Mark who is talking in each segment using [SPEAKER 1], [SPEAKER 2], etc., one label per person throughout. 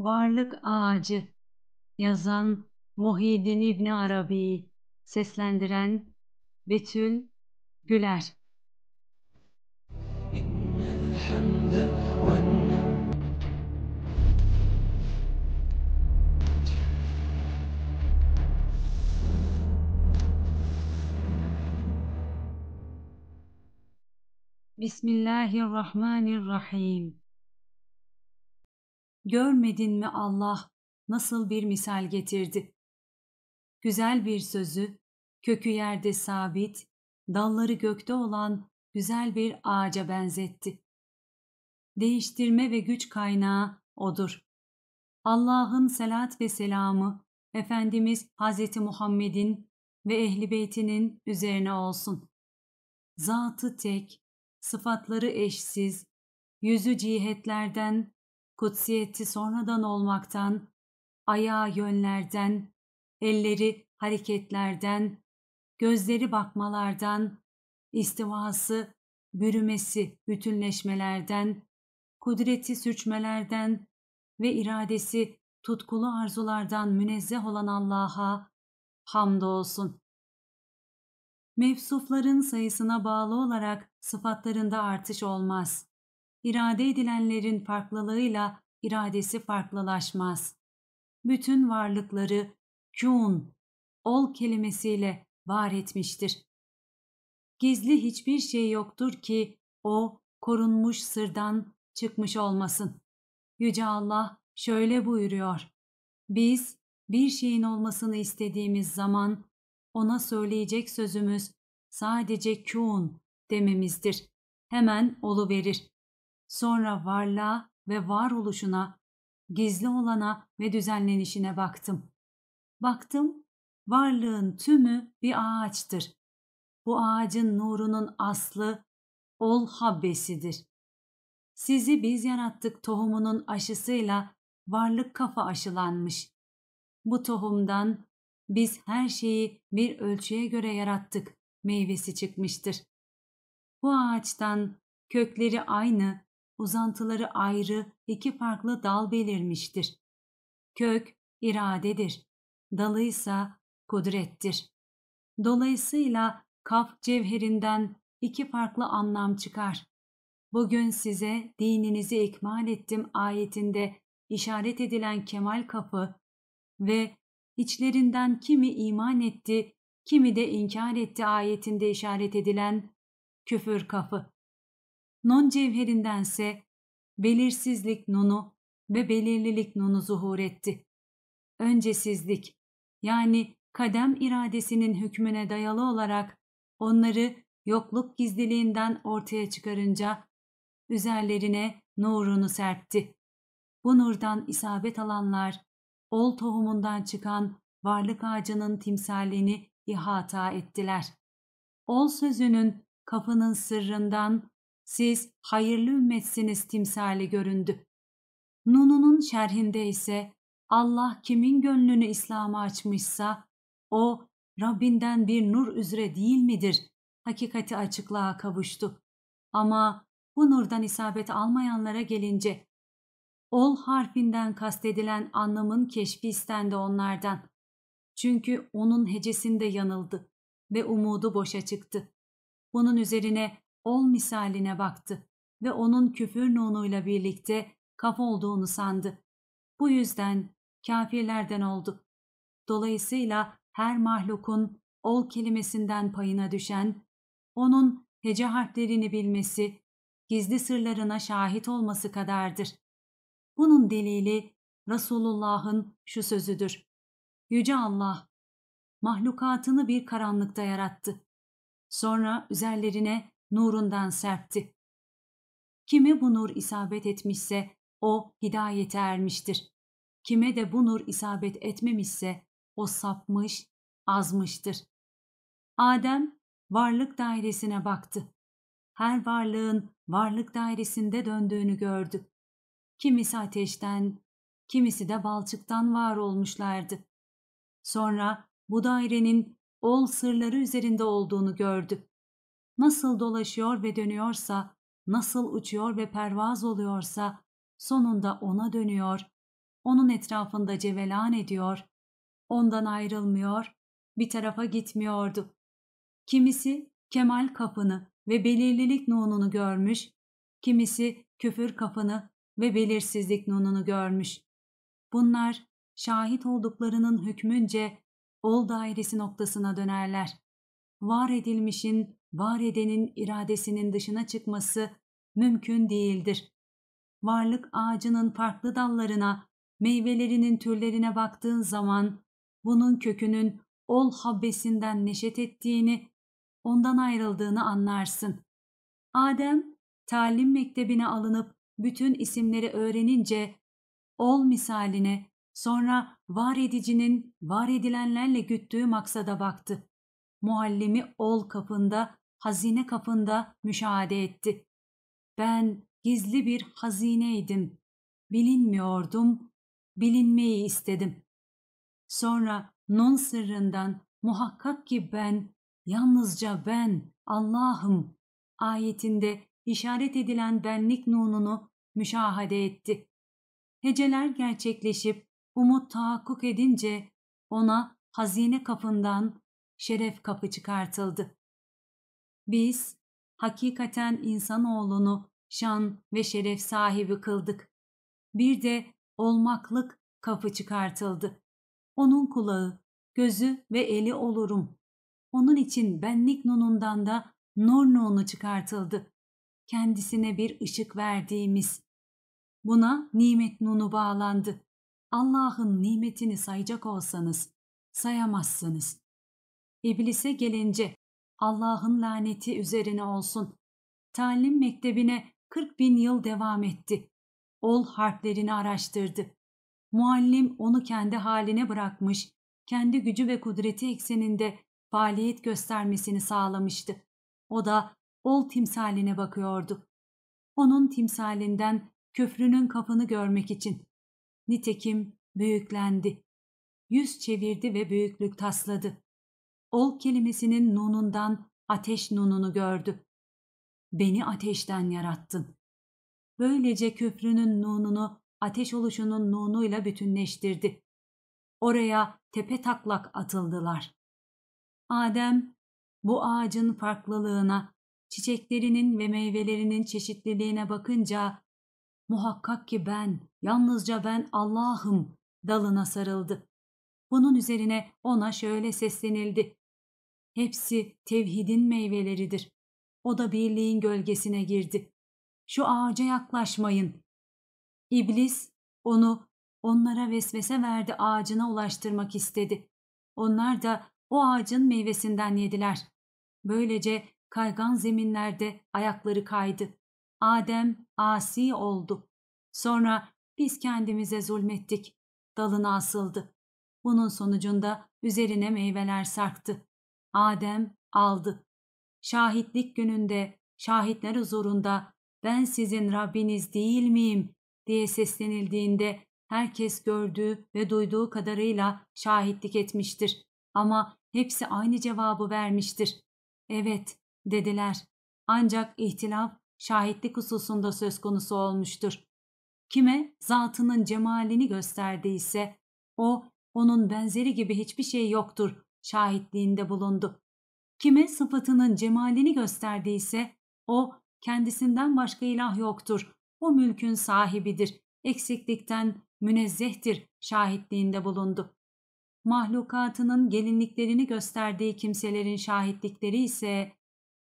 [SPEAKER 1] Varlık Ağacı Yazan Muhyiddin İbni Arabi Seslendiren Betül Güler Bismillahirrahmanirrahim Görmedin mi Allah nasıl bir misal getirdi? Güzel bir sözü, kökü yerde sabit, dalları gökte olan güzel bir ağaca benzetti. Değiştirme ve güç kaynağı odur. Allah'ın selat ve selamı Efendimiz Hz. Muhammed'in ve ehli beytinin üzerine olsun. Zatı tek, sıfatları eşsiz, yüzü cihetlerden kutsiyeti sonradan olmaktan, ayağı yönlerden, elleri hareketlerden, gözleri bakmalardan, istivası, bürümesi, bütünleşmelerden, kudreti sürçmelerden ve iradesi tutkulu arzulardan münezzeh olan Allah'a hamdolsun. Mevsufların sayısına bağlı olarak sıfatlarında artış olmaz irade edilenlerin farklılığıyla iradesi farklılaşmaz. Bütün varlıkları kûn, ol kelimesiyle var etmiştir. Gizli hiçbir şey yoktur ki o korunmuş sırdan çıkmış olmasın. Yüce Allah şöyle buyuruyor. Biz bir şeyin olmasını istediğimiz zaman ona söyleyecek sözümüz sadece kûn dememizdir. Hemen olu verir. Sonra varlığa ve varoluşuna, gizli olana ve düzenlenişine baktım. Baktım, varlığın tümü bir ağaçtır. Bu ağacın nurunun aslı, ol habbesidir. Sizi biz yarattık tohumunun aşısıyla varlık kafa aşılanmış. Bu tohumdan biz her şeyi bir ölçüye göre yarattık, meyvesi çıkmıştır. Bu ağaçtan kökleri aynı, uzantıları ayrı iki farklı dal belirmiştir. Kök iradedir, dalıysa kudrettir. Dolayısıyla kaf cevherinden iki farklı anlam çıkar. Bugün size dininizi ikmal ettim ayetinde işaret edilen kemal kapı ve içlerinden kimi iman etti, kimi de inkar etti ayetinde işaret edilen küfür kapı. Nun cevherindense belirsizlik nunu ve belirlilik nunu zuhur etti. Öncesizlik yani kadem iradesinin hükmüne dayalı olarak onları yokluk gizliliğinden ortaya çıkarınca üzerlerine nurunu serpti. Bu nurdan isabet alanlar, ol tohumundan çıkan varlık ağacının timsalini ihata ettiler. Ol sözünün kapının sırrından siz hayırlı ümmetsiniz timsali göründü. Nunu'nun şerhinde ise Allah kimin gönlünü İslam'a açmışsa o Rabbinden bir nur üzere değil midir? Hakikati açıklığa kavuştu. Ama bu nurdan isabet almayanlara gelince ol harfinden kastedilen anlamın keşfi istendi onlardan. Çünkü onun hecesinde yanıldı ve umudu boşa çıktı. Bunun üzerine ol misaline baktı ve onun küfür nunuyla birlikte kaf olduğunu sandı. Bu yüzden kafirlerden oldu. Dolayısıyla her mahlukun ol kelimesinden payına düşen, onun hece harflerini bilmesi, gizli sırlarına şahit olması kadardır. Bunun delili Resulullah'ın şu sözüdür. Yüce Allah, mahlukatını bir karanlıkta yarattı. Sonra üzerlerine nurundan serpti. Kime bu nur isabet etmişse o hidayete ermiştir. Kime de bu nur isabet etmemişse o sapmış, azmıştır. Adem varlık dairesine baktı. Her varlığın varlık dairesinde döndüğünü gördü. Kimisi ateşten, kimisi de balçıktan var olmuşlardı. Sonra bu dairenin ol sırları üzerinde olduğunu gördü nasıl dolaşıyor ve dönüyorsa, nasıl uçuyor ve pervaz oluyorsa, sonunda ona dönüyor, onun etrafında cevelan ediyor, ondan ayrılmıyor, bir tarafa gitmiyordu. Kimisi kemal kapını ve belirlilik nununu görmüş, kimisi küfür kapını ve belirsizlik nununu görmüş. Bunlar şahit olduklarının hükmünce ol dairesi noktasına dönerler. Var edilmişin var edenin iradesinin dışına çıkması mümkün değildir. Varlık ağacının farklı dallarına, meyvelerinin türlerine baktığın zaman bunun kökünün ol habbesinden neşet ettiğini, ondan ayrıldığını anlarsın. Adem, talim mektebine alınıp bütün isimleri öğrenince ol misaline, sonra var edicinin var edilenlerle güttüğü maksada baktı. Muallimi ol kapında hazine kapında müşahede etti. Ben gizli bir hazineydim. Bilinmiyordum, bilinmeyi istedim. Sonra non sırrından muhakkak ki ben, yalnızca ben, Allah'ım ayetinde işaret edilen benlik nununu müşahede etti. Heceler gerçekleşip umut tahakkuk edince ona hazine kapından şeref kapı çıkartıldı. Biz hakikaten insanoğlunu şan ve şeref sahibi kıldık. Bir de olmaklık kapı çıkartıldı. Onun kulağı, gözü ve eli olurum. Onun için benlik nunundan da nur nunu çıkartıldı. Kendisine bir ışık verdiğimiz. Buna nimet nunu bağlandı. Allah'ın nimetini sayacak olsanız sayamazsınız. İblise gelince Allah'ın laneti üzerine olsun. Talim mektebine 40 bin yıl devam etti. Ol harflerini araştırdı. Muallim onu kendi haline bırakmış, kendi gücü ve kudreti ekseninde faaliyet göstermesini sağlamıştı. O da ol timsaline bakıyordu. Onun timsalinden köfrünün kapını görmek için. Nitekim büyüklendi. Yüz çevirdi ve büyüklük tasladı ol kelimesinin nunundan ateş nununu gördü. Beni ateşten yarattın. Böylece köprünün nununu ateş oluşunun nunuyla bütünleştirdi. Oraya tepe taklak atıldılar. Adem bu ağacın farklılığına, çiçeklerinin ve meyvelerinin çeşitliliğine bakınca muhakkak ki ben, yalnızca ben Allah'ım dalına sarıldı. Bunun üzerine ona şöyle seslenildi. Hepsi tevhidin meyveleridir. O da birliğin gölgesine girdi. Şu ağaca yaklaşmayın. İblis onu onlara vesvese verdi ağacına ulaştırmak istedi. Onlar da o ağacın meyvesinden yediler. Böylece kaygan zeminlerde ayakları kaydı. Adem asi oldu. Sonra biz kendimize zulmettik. Dalına asıldı. Bunun sonucunda üzerine meyveler sarktı. Adem aldı. Şahitlik gününde, şahitler huzurunda ben sizin Rabbiniz değil miyim diye seslenildiğinde herkes gördüğü ve duyduğu kadarıyla şahitlik etmiştir. Ama hepsi aynı cevabı vermiştir. Evet dediler. Ancak ihtilaf şahitlik hususunda söz konusu olmuştur. Kime zatının cemalini gösterdiyse o onun benzeri gibi hiçbir şey yoktur şahitliğinde bulundu. Kime sıfatının cemalini gösterdiyse o kendisinden başka ilah yoktur. O mülkün sahibidir. Eksiklikten münezzehtir şahitliğinde bulundu. Mahlukatının gelinliklerini gösterdiği kimselerin şahitlikleri ise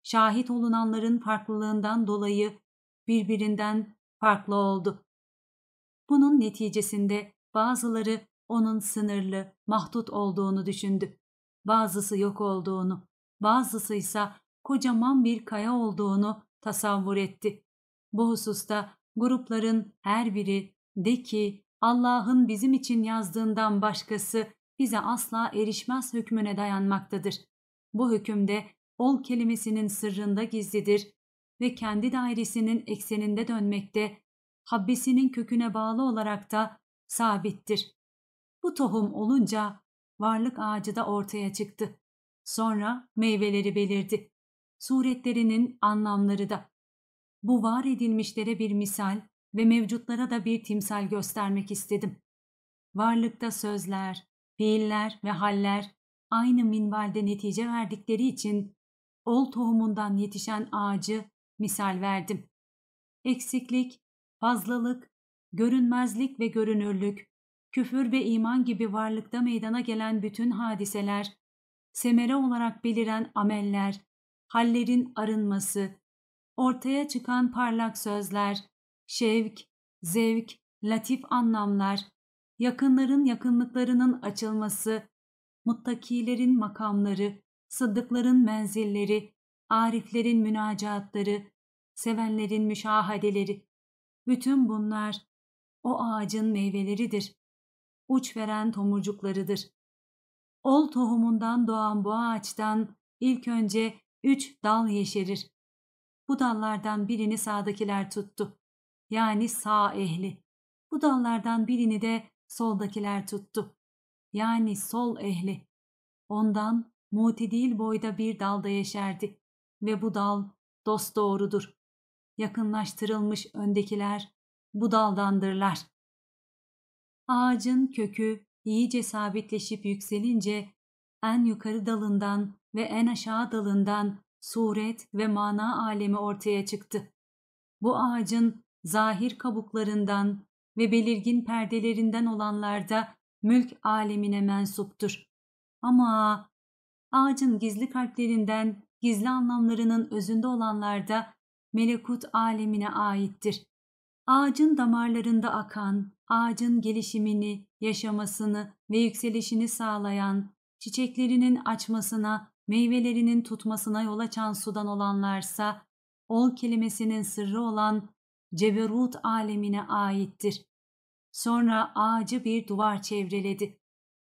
[SPEAKER 1] şahit olunanların farklılığından dolayı birbirinden farklı oldu. Bunun neticesinde bazıları onun sınırlı, mahdut olduğunu düşündü bazısı yok olduğunu, bazısı ise kocaman bir kaya olduğunu tasavvur etti. Bu hususta grupların her biri de ki Allah'ın bizim için yazdığından başkası bize asla erişmez hükmüne dayanmaktadır. Bu hükümde ol kelimesinin sırrında gizlidir ve kendi dairesinin ekseninde dönmekte, habbesinin köküne bağlı olarak da sabittir. Bu tohum olunca varlık ağacı da ortaya çıktı. Sonra meyveleri belirdi. Suretlerinin anlamları da. Bu var edilmişlere bir misal ve mevcutlara da bir timsal göstermek istedim. Varlıkta sözler, fiiller ve haller aynı minvalde netice verdikleri için ol tohumundan yetişen ağacı misal verdim. Eksiklik, fazlalık, görünmezlik ve görünürlük küfür ve iman gibi varlıkta meydana gelen bütün hadiseler, semere olarak beliren ameller, hallerin arınması, ortaya çıkan parlak sözler, şevk, zevk, latif anlamlar, yakınların yakınlıklarının açılması, muttakilerin makamları, sıddıkların menzilleri, ariflerin münacatları, sevenlerin müşahadeleri, bütün bunlar o ağacın meyveleridir uç veren tomurcuklarıdır. Ol tohumundan doğan bu ağaçtan ilk önce üç dal yeşerir. Bu dallardan birini sağdakiler tuttu. Yani sağ ehli. Bu dallardan birini de soldakiler tuttu. Yani sol ehli. Ondan mutedil boyda bir dalda yeşerdi ve bu dal dost doğrudur. Yakınlaştırılmış öndekiler bu daldandırlar. Ağacın kökü iyice sabitleşip yükselince en yukarı dalından ve en aşağı dalından suret ve mana alemi ortaya çıktı. Bu ağacın zahir kabuklarından ve belirgin perdelerinden olanlar da mülk alemine mensuptur. Ama ağacın gizli kalplerinden, gizli anlamlarının özünde olanlar da melekut alemine aittir ağacın damarlarında akan, ağacın gelişimini, yaşamasını ve yükselişini sağlayan, çiçeklerinin açmasına, meyvelerinin tutmasına yol açan sudan olanlarsa, ol kelimesinin sırrı olan ceberut alemine aittir. Sonra ağacı bir duvar çevreledi.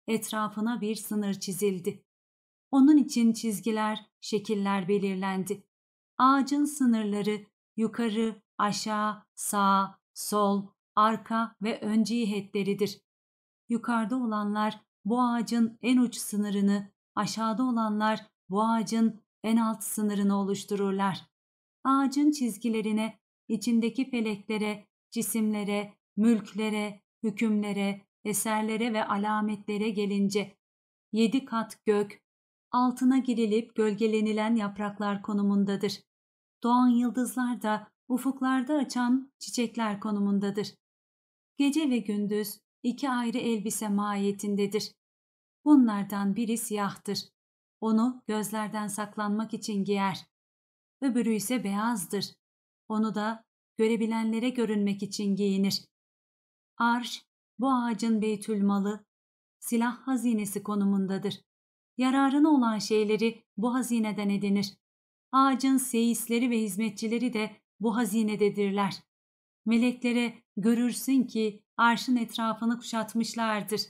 [SPEAKER 1] Etrafına bir sınır çizildi. Onun için çizgiler, şekiller belirlendi. Ağacın sınırları yukarı, aşağı, sağ, sol, arka ve ön cihetleridir. Yukarıda olanlar bu ağacın en uç sınırını, aşağıda olanlar bu ağacın en alt sınırını oluştururlar. Ağacın çizgilerine, içindeki feleklere, cisimlere, mülklere, hükümlere, eserlere ve alametlere gelince yedi kat gök, altına girilip gölgelenilen yapraklar konumundadır. Doğan yıldızlar da ufuklarda açan çiçekler konumundadır. Gece ve gündüz iki ayrı elbise mahiyetindedir. Bunlardan biri siyahtır. Onu gözlerden saklanmak için giyer. Öbürü ise beyazdır. Onu da görebilenlere görünmek için giyinir. Arş, bu ağacın beytül malı, silah hazinesi konumundadır. Yararına olan şeyleri bu hazineden edinir. Ağacın seyisleri ve hizmetçileri de bu hazinededirler. Meleklere görürsün ki arşın etrafını kuşatmışlardır.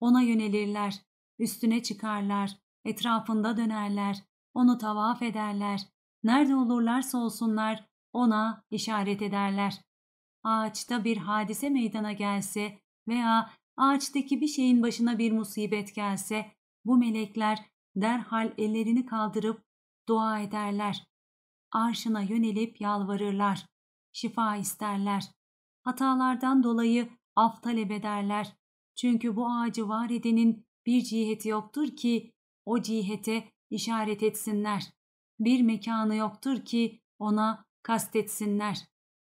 [SPEAKER 1] Ona yönelirler, üstüne çıkarlar, etrafında dönerler, onu tavaf ederler. Nerede olurlarsa olsunlar ona işaret ederler. Ağaçta bir hadise meydana gelse veya ağaçtaki bir şeyin başına bir musibet gelse bu melekler derhal ellerini kaldırıp dua ederler arşına yönelip yalvarırlar. Şifa isterler. Hatalardan dolayı af talep ederler. Çünkü bu ağacı var edenin bir ciheti yoktur ki o cihete işaret etsinler. Bir mekanı yoktur ki ona kastetsinler.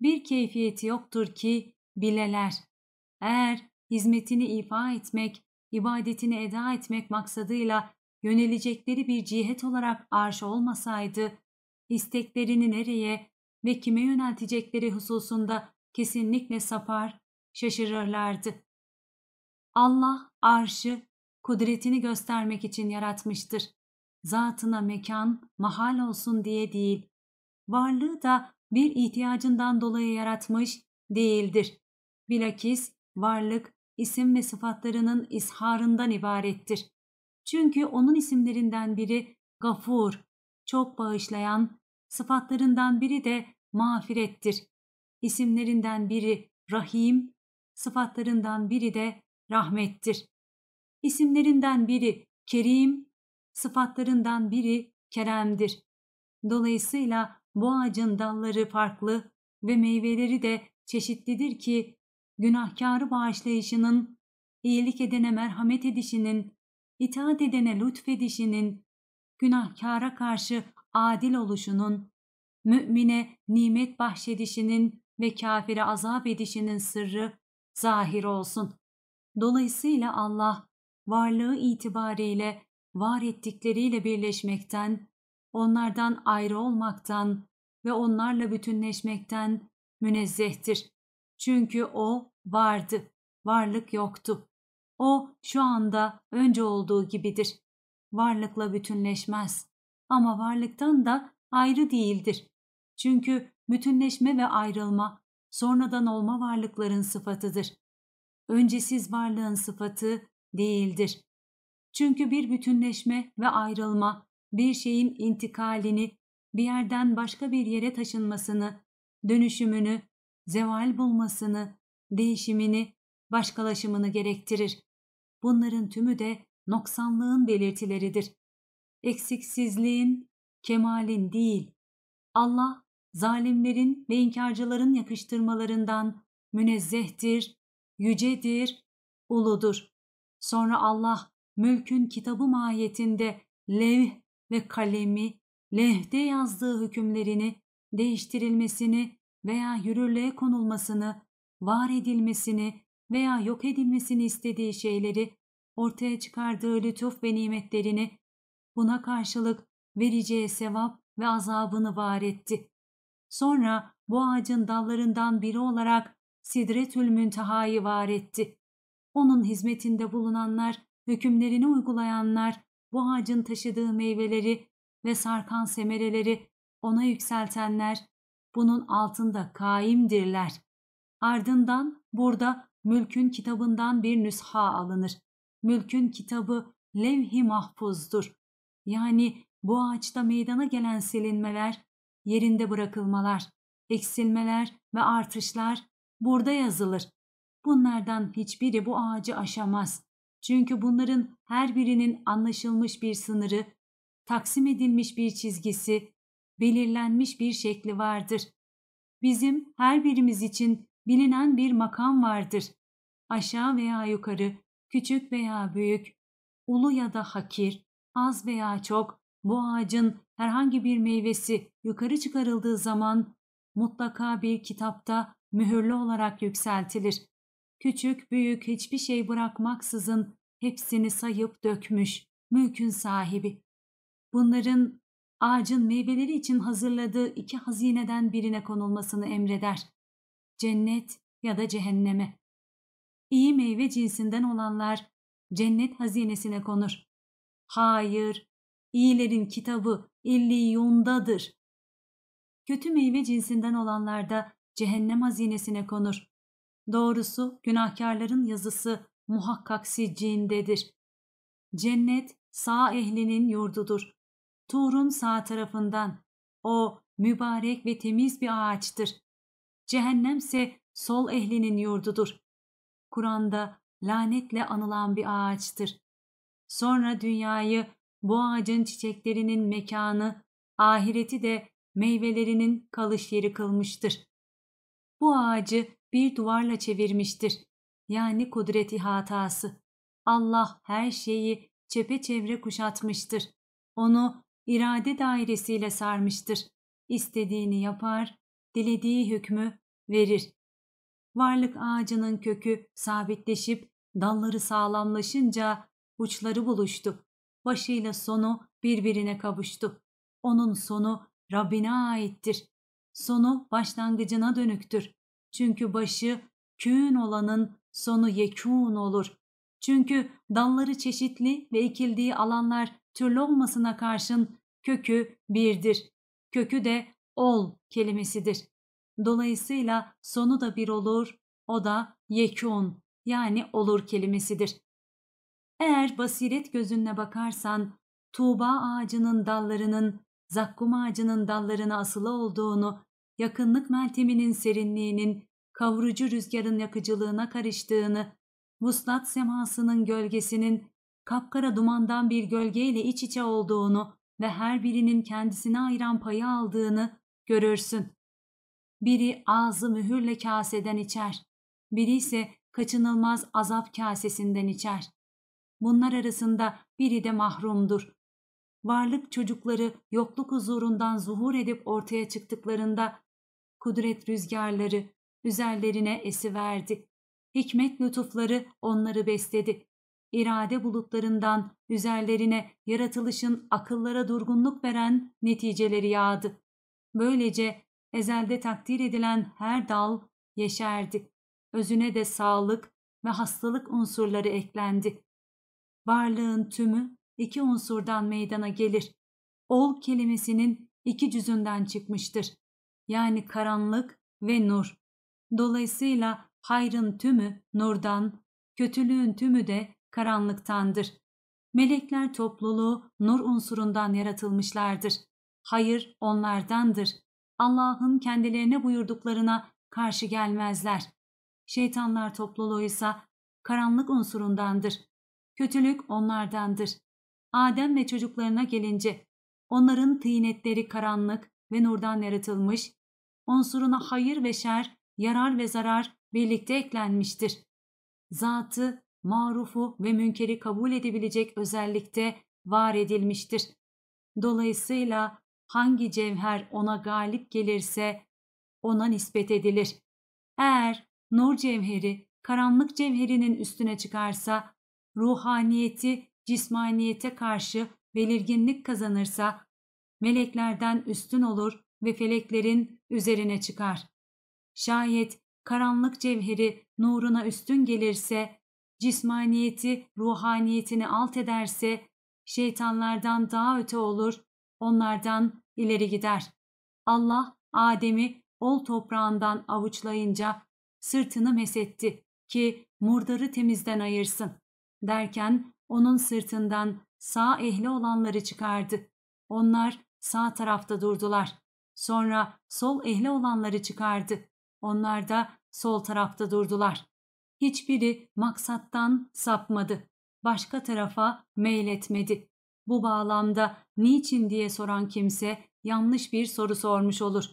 [SPEAKER 1] Bir keyfiyeti yoktur ki bileler. Eğer hizmetini ifa etmek, ibadetini eda etmek maksadıyla yönelecekleri bir cihet olarak arş olmasaydı, isteklerini nereye ve kime yöneltecekleri hususunda kesinlikle sapar, şaşırırlardı. Allah arşı kudretini göstermek için yaratmıştır. Zatına mekan mahal olsun diye değil. Varlığı da bir ihtiyacından dolayı yaratmış değildir. Bilakis varlık isim ve sıfatlarının isharından ibarettir. Çünkü onun isimlerinden biri Gafur, çok bağışlayan, Sıfatlarından biri de mağfirettir. İsimlerinden biri Rahim, sıfatlarından biri de rahmettir. İsimlerinden biri Kerim, sıfatlarından biri Kerem'dir. Dolayısıyla bu ağacın dalları farklı ve meyveleri de çeşitlidir ki günahkarı bağışlayışının, iyilik edene merhamet edişinin, itaat edene lütfedişinin, günahkara karşı adil oluşunun, mümine nimet bahşedişinin ve kafire azap edişinin sırrı zahir olsun. Dolayısıyla Allah varlığı itibariyle var ettikleriyle birleşmekten, onlardan ayrı olmaktan ve onlarla bütünleşmekten münezzehtir. Çünkü o vardı, varlık yoktu. O şu anda önce olduğu gibidir. Varlıkla bütünleşmez ama varlıktan da ayrı değildir. Çünkü bütünleşme ve ayrılma sonradan olma varlıkların sıfatıdır. Öncesiz varlığın sıfatı değildir. Çünkü bir bütünleşme ve ayrılma bir şeyin intikalini, bir yerden başka bir yere taşınmasını, dönüşümünü, zeval bulmasını, değişimini, başkalaşımını gerektirir. Bunların tümü de noksanlığın belirtileridir eksiksizliğin, kemalin değil. Allah zalimlerin ve inkarcıların yakıştırmalarından münezzehtir, yücedir, uludur. Sonra Allah mülkün kitabı mahiyetinde levh ve kalemi, lehde yazdığı hükümlerini değiştirilmesini veya yürürlüğe konulmasını, var edilmesini veya yok edilmesini istediği şeyleri ortaya çıkardığı lütuf ve nimetlerini buna karşılık vereceği sevap ve azabını var etti. Sonra bu ağacın dallarından biri olarak Sidretül Münteha'yı var etti. Onun hizmetinde bulunanlar, hükümlerini uygulayanlar, bu ağacın taşıdığı meyveleri ve sarkan semereleri ona yükseltenler, bunun altında kaimdirler. Ardından burada mülkün kitabından bir nüsha alınır. Mülkün kitabı levh-i mahfuzdur yani bu ağaçta meydana gelen silinmeler, yerinde bırakılmalar, eksilmeler ve artışlar burada yazılır. Bunlardan hiçbiri bu ağacı aşamaz. Çünkü bunların her birinin anlaşılmış bir sınırı, taksim edilmiş bir çizgisi, belirlenmiş bir şekli vardır. Bizim her birimiz için bilinen bir makam vardır. Aşağı veya yukarı, küçük veya büyük, ulu ya da hakir, az veya çok bu ağacın herhangi bir meyvesi yukarı çıkarıldığı zaman mutlaka bir kitapta mühürlü olarak yükseltilir. Küçük büyük hiçbir şey bırakmaksızın hepsini sayıp dökmüş mülkün sahibi. Bunların ağacın meyveleri için hazırladığı iki hazineden birine konulmasını emreder. Cennet ya da cehenneme. İyi meyve cinsinden olanlar cennet hazinesine konur. Hayır, iyilerin kitabı illiyundadır. Kötü meyve cinsinden olanlarda cehennem hazinesine konur. Doğrusu günahkarların yazısı muhakkak siccindedir. Cennet sağ ehlinin yurdudur. Tur'un sağ tarafından. O mübarek ve temiz bir ağaçtır. Cehennemse sol ehlinin yurdudur. Kur'an'da lanetle anılan bir ağaçtır. Sonra dünyayı, bu ağacın çiçeklerinin mekanı, ahireti de meyvelerinin kalış yeri kılmıştır. Bu ağacı bir duvarla çevirmiştir. Yani kudreti hatası. Allah her şeyi çepeçevre kuşatmıştır. Onu irade dairesiyle sarmıştır. İstediğini yapar, dilediği hükmü verir. Varlık ağacının kökü sabitleşip dalları sağlamlaşınca uçları buluştu. Başıyla sonu birbirine kavuştu. Onun sonu Rabbine aittir. Sonu başlangıcına dönüktür. Çünkü başı kün olanın sonu yekûn olur. Çünkü dalları çeşitli ve ekildiği alanlar türlü olmasına karşın kökü birdir. Kökü de ol kelimesidir. Dolayısıyla sonu da bir olur, o da yekûn yani olur kelimesidir. Eğer basiret gözünle bakarsan Tuğba ağacının dallarının zakkum ağacının dallarına asılı olduğunu, yakınlık melteminin serinliğinin, kavurucu rüzgarın yakıcılığına karıştığını, vuslat semasının gölgesinin kapkara dumandan bir gölgeyle iç içe olduğunu ve her birinin kendisine ayıran payı aldığını görürsün. Biri ağzı mühürle kaseden içer, biri ise kaçınılmaz azap kasesinden içer. Bunlar arasında biri de mahrumdur. Varlık çocukları yokluk huzurundan zuhur edip ortaya çıktıklarında kudret rüzgarları üzerlerine esi verdi, Hikmet lütufları onları besledi. İrade bulutlarından üzerlerine yaratılışın akıllara durgunluk veren neticeleri yağdı. Böylece ezelde takdir edilen her dal yeşerdi. Özüne de sağlık ve hastalık unsurları eklendi varlığın tümü iki unsurdan meydana gelir. Ol kelimesinin iki cüzünden çıkmıştır. Yani karanlık ve nur. Dolayısıyla hayrın tümü nurdan, kötülüğün tümü de karanlıktandır. Melekler topluluğu nur unsurundan yaratılmışlardır. Hayır onlardandır. Allah'ın kendilerine buyurduklarına karşı gelmezler. Şeytanlar topluluğu ise karanlık unsurundandır. Kötülük onlardandır. Adem ve çocuklarına gelince, onların tıynetleri karanlık ve nurdan yaratılmış, onsuruna hayır ve şer, yarar ve zarar birlikte eklenmiştir. Zatı, marufu ve münkeri kabul edebilecek özellikte var edilmiştir. Dolayısıyla hangi cevher ona galip gelirse ona nispet edilir. Eğer nur cevheri karanlık cevherinin üstüne çıkarsa ruhaniyeti cismaniyete karşı belirginlik kazanırsa meleklerden üstün olur ve feleklerin üzerine çıkar. Şayet karanlık cevheri nuruna üstün gelirse, cismaniyeti ruhaniyetini alt ederse, şeytanlardan daha öte olur, onlardan ileri gider. Allah Adem'i ol toprağından avuçlayınca sırtını mesetti ki murdarı temizden ayırsın derken onun sırtından sağ ehli olanları çıkardı. Onlar sağ tarafta durdular. Sonra sol ehli olanları çıkardı. Onlar da sol tarafta durdular. Hiçbiri maksattan sapmadı. Başka tarafa meyletmedi. Bu bağlamda niçin diye soran kimse yanlış bir soru sormuş olur.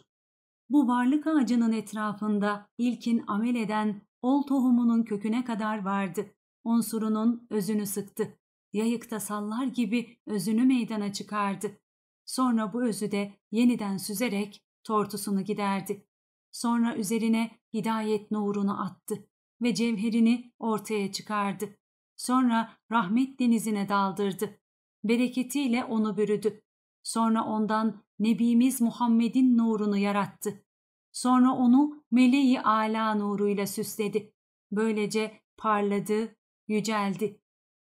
[SPEAKER 1] Bu varlık ağacının etrafında ilkin amel eden ol tohumunun köküne kadar vardı unsurunun özünü sıktı. Yayıkta sallar gibi özünü meydana çıkardı. Sonra bu özü de yeniden süzerek tortusunu giderdi. Sonra üzerine hidayet nurunu attı ve cevherini ortaya çıkardı. Sonra rahmet denizine daldırdı. Bereketiyle onu bürüdü. Sonra ondan Nebimiz Muhammed'in nurunu yarattı. Sonra onu meleği ala nuruyla süsledi. Böylece parladı, yüceldi.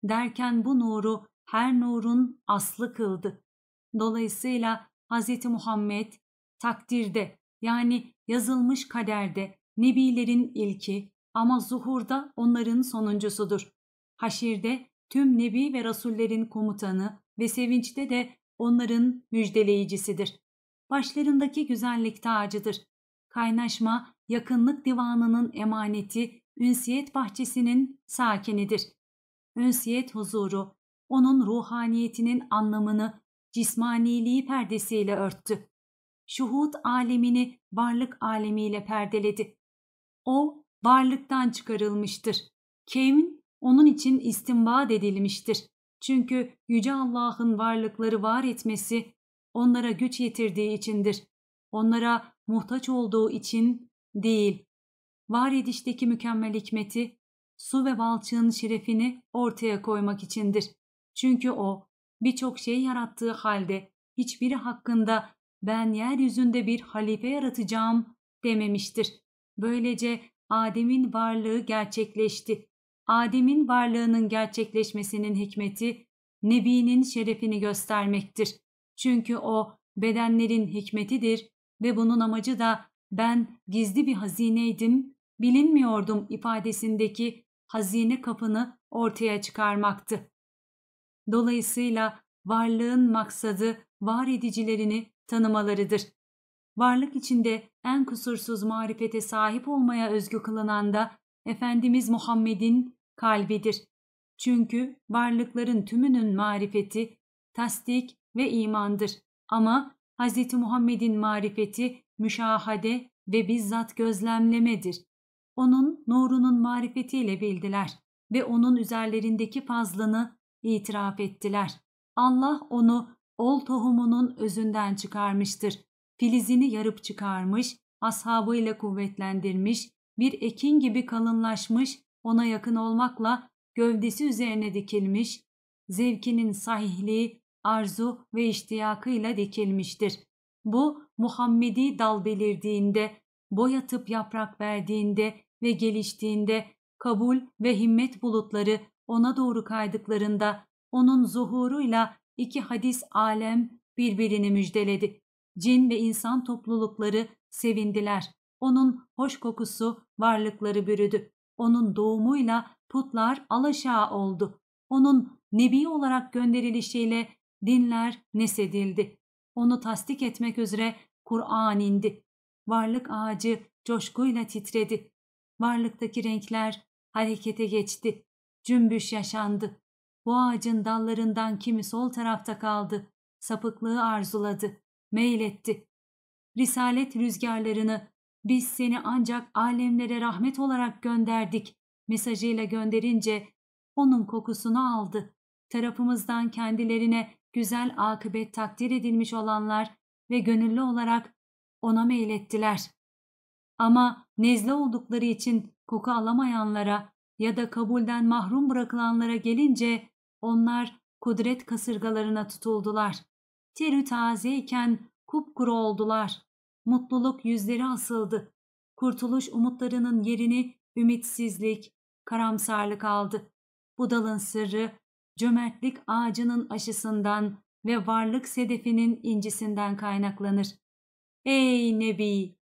[SPEAKER 1] Derken bu nuru her nurun aslı kıldı. Dolayısıyla Hz. Muhammed takdirde yani yazılmış kaderde nebilerin ilki ama zuhurda onların sonuncusudur. Haşirde tüm nebi ve rasullerin komutanı ve sevinçte de onların müjdeleyicisidir. Başlarındaki güzellik tacıdır. Kaynaşma, yakınlık divanının emaneti ünsiyet bahçesinin sakinidir. Ünsiyet huzuru, onun ruhaniyetinin anlamını, cismaniliği perdesiyle örttü. Şuhut alemini varlık alemiyle perdeledi. O, varlıktan çıkarılmıştır. Kevn, onun için istimbat edilmiştir. Çünkü Yüce Allah'ın varlıkları var etmesi, onlara güç yetirdiği içindir. Onlara muhtaç olduğu için değil, var edişteki mükemmel hikmeti, su ve balçığın şerefini ortaya koymak içindir. Çünkü o birçok şey yarattığı halde hiçbiri hakkında ben yeryüzünde bir halife yaratacağım dememiştir. Böylece Adem'in varlığı gerçekleşti. Adem'in varlığının gerçekleşmesinin hikmeti Nebi'nin şerefini göstermektir. Çünkü o bedenlerin hikmetidir ve bunun amacı da ben gizli bir hazineydim, bilinmiyordum ifadesindeki hazine kapını ortaya çıkarmaktı. Dolayısıyla varlığın maksadı var edicilerini tanımalarıdır. Varlık içinde en kusursuz marifete sahip olmaya özgü kılınan da Efendimiz Muhammed'in kalbidir. Çünkü varlıkların tümünün marifeti tasdik ve imandır. Ama Hz. Muhammed'in marifeti müşahade ve bizzat gözlemlemedir. Onun nurunun marifetiyle bildiler ve onun üzerlerindeki fazlını itiraf ettiler. Allah onu ol tohumunun özünden çıkarmıştır. Filizini yarıp çıkarmış, ashabıyla kuvvetlendirmiş, bir ekin gibi kalınlaşmış, ona yakın olmakla gövdesi üzerine dikilmiş, zevkinin sahihliği, arzu ve iştiyakıyla dikilmiştir. Bu Muhammedi dal belirdiğinde, boyatıp yaprak verdiğinde ve geliştiğinde kabul ve himmet bulutları ona doğru kaydıklarında onun zuhuruyla iki hadis alem birbirini müjdeledi. Cin ve insan toplulukları sevindiler. Onun hoş kokusu varlıkları bürüdü. Onun doğumuyla putlar alaşağı oldu. Onun nebi olarak gönderilişiyle dinler nesedildi onu tasdik etmek üzere Kur'an indi. Varlık ağacı coşkuyla titredi. Varlıktaki renkler harekete geçti. Cümbüş yaşandı. Bu ağacın dallarından kimi sol tarafta kaldı. Sapıklığı arzuladı. Meyletti. Risalet rüzgarlarını biz seni ancak alemlere rahmet olarak gönderdik mesajıyla gönderince onun kokusunu aldı. Tarafımızdan kendilerine güzel akıbet takdir edilmiş olanlar ve gönüllü olarak ona meylettiler. Ama nezle oldukları için koku alamayanlara ya da kabulden mahrum bırakılanlara gelince onlar kudret kasırgalarına tutuldular. Teri taze tazeyken kupkuru oldular. Mutluluk yüzleri asıldı. Kurtuluş umutlarının yerini ümitsizlik, karamsarlık aldı. Budalın sırrı cömertlik ağacının aşısından ve varlık sedefinin incisinden kaynaklanır. Ey Nebi!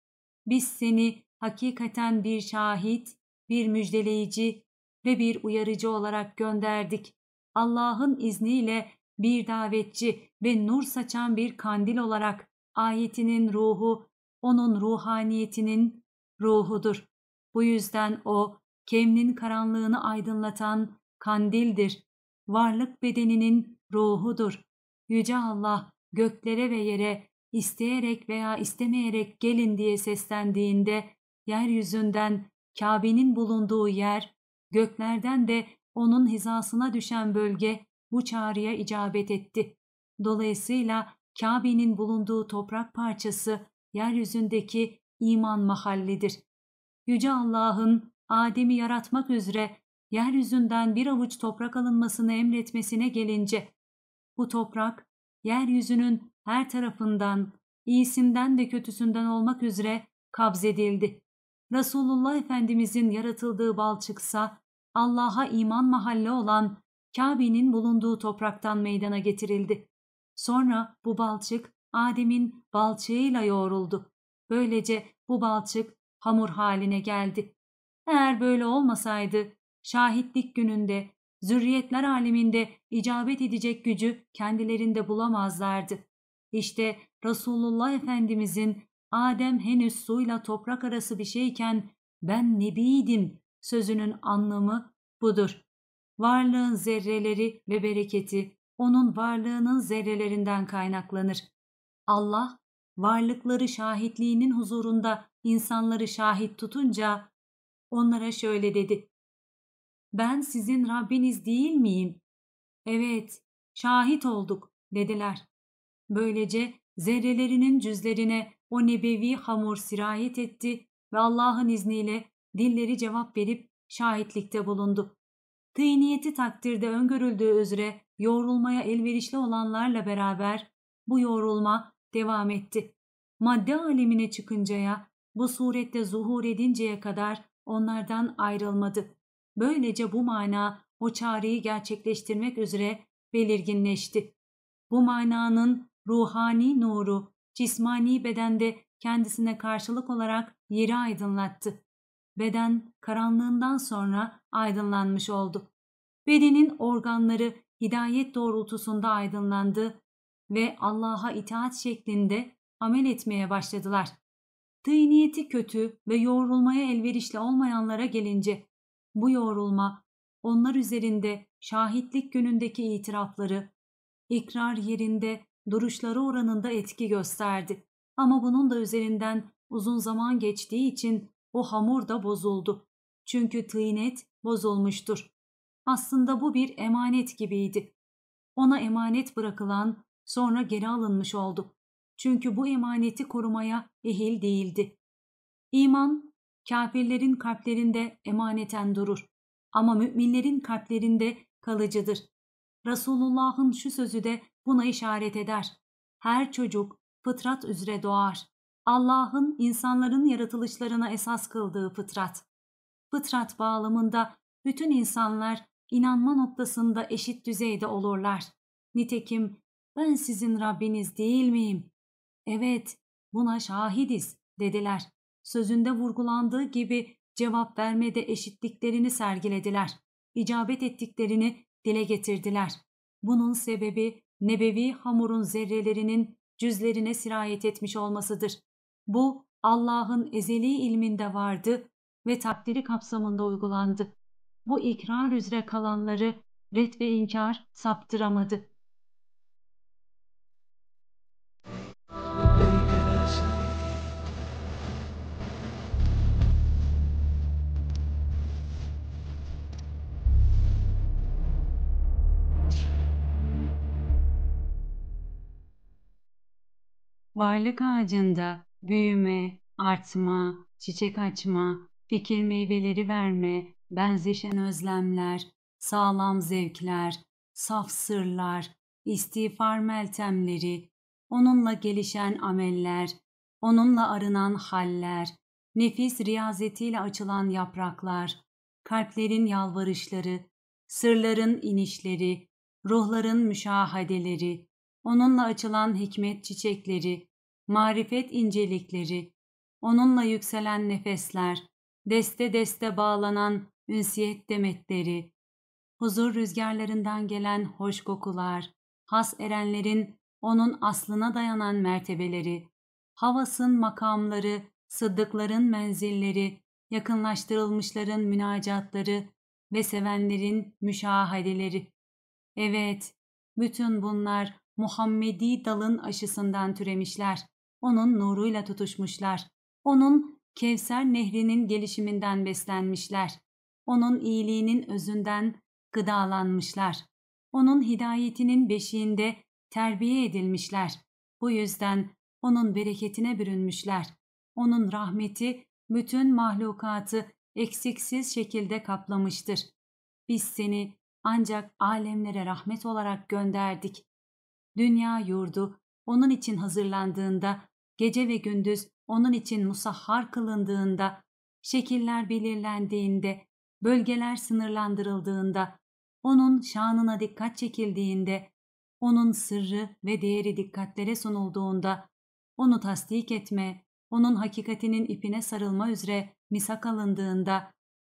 [SPEAKER 1] Biz seni hakikaten bir şahit, bir müjdeleyici ve bir uyarıcı olarak gönderdik. Allah'ın izniyle bir davetçi ve nur saçan bir kandil olarak ayetinin ruhu, onun ruhaniyetinin ruhudur. Bu yüzden o, kemnin karanlığını aydınlatan kandildir varlık bedeninin ruhudur. Yüce Allah göklere ve yere isteyerek veya istemeyerek gelin diye seslendiğinde yeryüzünden Kabe'nin bulunduğu yer, göklerden de onun hizasına düşen bölge bu çağrıya icabet etti. Dolayısıyla Kabe'nin bulunduğu toprak parçası yeryüzündeki iman mahallidir. Yüce Allah'ın Adem'i yaratmak üzere yeryüzünden bir avuç toprak alınmasını emretmesine gelince, bu toprak yeryüzünün her tarafından, iyisinden de kötüsünden olmak üzere kabzedildi. Resulullah Efendimizin yaratıldığı balçıksa Allah'a iman mahalle olan Kabe'nin bulunduğu topraktan meydana getirildi. Sonra bu balçık Adem'in balçığıyla yoğruldu. Böylece bu balçık hamur haline geldi. Eğer böyle olmasaydı şahitlik gününde, zürriyetler aleminde icabet edecek gücü kendilerinde bulamazlardı. İşte Resulullah Efendimizin Adem henüz suyla toprak arası bir şeyken ben nebiydim sözünün anlamı budur. Varlığın zerreleri ve bereketi onun varlığının zerrelerinden kaynaklanır. Allah varlıkları şahitliğinin huzurunda insanları şahit tutunca onlara şöyle dedi ben sizin Rabbiniz değil miyim? Evet, şahit olduk dediler. Böylece zerrelerinin cüzlerine o nebevi hamur sirayet etti ve Allah'ın izniyle dilleri cevap verip şahitlikte bulundu. Tıyniyeti takdirde öngörüldüğü üzere yoğrulmaya elverişli olanlarla beraber bu yoğrulma devam etti. Madde alemine çıkıncaya, bu surette zuhur edinceye kadar onlardan ayrılmadı.'' Böylece bu mana o çağrıyı gerçekleştirmek üzere belirginleşti. Bu mananın ruhani nuru cismani bedende kendisine karşılık olarak yeri aydınlattı. Beden karanlığından sonra aydınlanmış oldu. Bedenin organları hidayet doğrultusunda aydınlandı ve Allah'a itaat şeklinde amel etmeye başladılar. Tıyniyeti kötü ve yoğrulmaya elverişli olmayanlara gelince bu yoğrulma, onlar üzerinde şahitlik günündeki itirafları, ikrar yerinde duruşları oranında etki gösterdi. Ama bunun da üzerinden uzun zaman geçtiği için o hamur da bozuldu. Çünkü tıynet bozulmuştur. Aslında bu bir emanet gibiydi. Ona emanet bırakılan sonra geri alınmış oldu. Çünkü bu emaneti korumaya ehil değildi. İman kafirlerin kalplerinde emaneten durur ama müminlerin kalplerinde kalıcıdır. Resulullah'ın şu sözü de buna işaret eder. Her çocuk fıtrat üzere doğar. Allah'ın insanların yaratılışlarına esas kıldığı fıtrat. Fıtrat bağlamında bütün insanlar inanma noktasında eşit düzeyde olurlar. Nitekim ben sizin Rabbiniz değil miyim? Evet, buna şahidiz dediler sözünde vurgulandığı gibi cevap vermede eşitliklerini sergilediler. İcabet ettiklerini dile getirdiler. Bunun sebebi nebevi hamurun zerrelerinin cüzlerine sirayet etmiş olmasıdır. Bu Allah'ın ezeli ilminde vardı ve takdiri kapsamında uygulandı. Bu ikrar üzere kalanları ret ve inkar saptıramadı. Varlık ağacında büyüme, artma, çiçek açma, fikir meyveleri verme, benzeşen özlemler, sağlam zevkler, saf sırlar, istiğfar meltemleri, onunla gelişen ameller, onunla arınan haller, nefis riyazetiyle açılan yapraklar, kalplerin yalvarışları, sırların inişleri, ruhların müşahadeleri, onunla açılan hikmet çiçekleri, marifet incelikleri, onunla yükselen nefesler, deste deste bağlanan ünsiyet demetleri, huzur rüzgarlarından gelen hoş kokular, has erenlerin onun aslına dayanan mertebeleri, havasın makamları, sıddıkların menzilleri, yakınlaştırılmışların münacatları ve sevenlerin müşahadeleri. Evet, bütün bunlar Muhammedi dalın aşısından türemişler onun nuruyla tutuşmuşlar. Onun Kevser nehrinin gelişiminden beslenmişler. Onun iyiliğinin özünden gıdalanmışlar. Onun hidayetinin beşiğinde terbiye edilmişler. Bu yüzden onun bereketine bürünmüşler. Onun rahmeti bütün mahlukatı eksiksiz şekilde kaplamıştır. Biz seni ancak alemlere rahmet olarak gönderdik. Dünya yurdu onun için hazırlandığında gece ve gündüz onun için musahhar kılındığında, şekiller belirlendiğinde, bölgeler sınırlandırıldığında, onun şanına dikkat çekildiğinde, onun sırrı ve değeri dikkatlere sunulduğunda, onu tasdik etme, onun hakikatinin ipine sarılma üzere misak alındığında,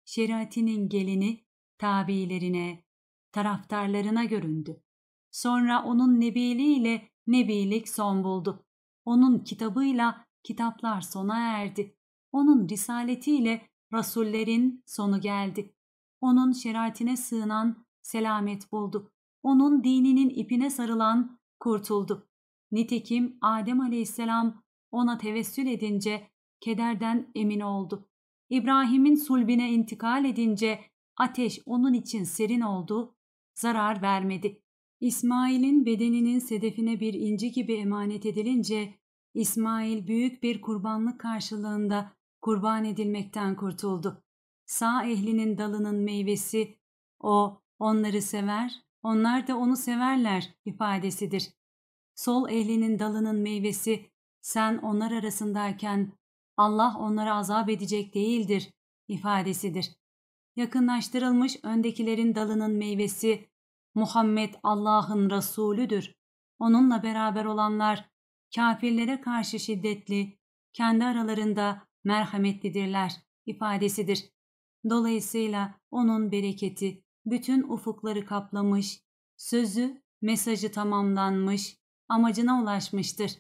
[SPEAKER 1] şeriatinin gelini tabilerine, taraftarlarına göründü. Sonra onun nebiliğiyle nebilik son buldu. Onun kitabıyla kitaplar sona erdi. Onun risaletiyle rasullerin sonu geldi. Onun şeriatine sığınan selamet buldu. Onun dininin ipine sarılan kurtuldu. Nitekim Adem aleyhisselam ona tevessül edince kederden emin oldu. İbrahim'in sulbine intikal edince ateş onun için serin oldu, zarar vermedi. İsmail'in bedeninin sedefine bir inci gibi emanet edilince, İsmail büyük bir kurbanlık karşılığında kurban edilmekten kurtuldu. Sağ ehlinin dalının meyvesi, o onları sever, onlar da onu severler ifadesidir. Sol ehlinin dalının meyvesi, sen onlar arasındayken Allah onlara azap edecek değildir ifadesidir. Yakınlaştırılmış öndekilerin dalının meyvesi, Muhammed Allah'ın Resulüdür. Onunla beraber olanlar kafirlere karşı şiddetli, kendi aralarında merhametlidirler ifadesidir. Dolayısıyla onun bereketi bütün ufukları kaplamış, sözü, mesajı tamamlanmış, amacına ulaşmıştır.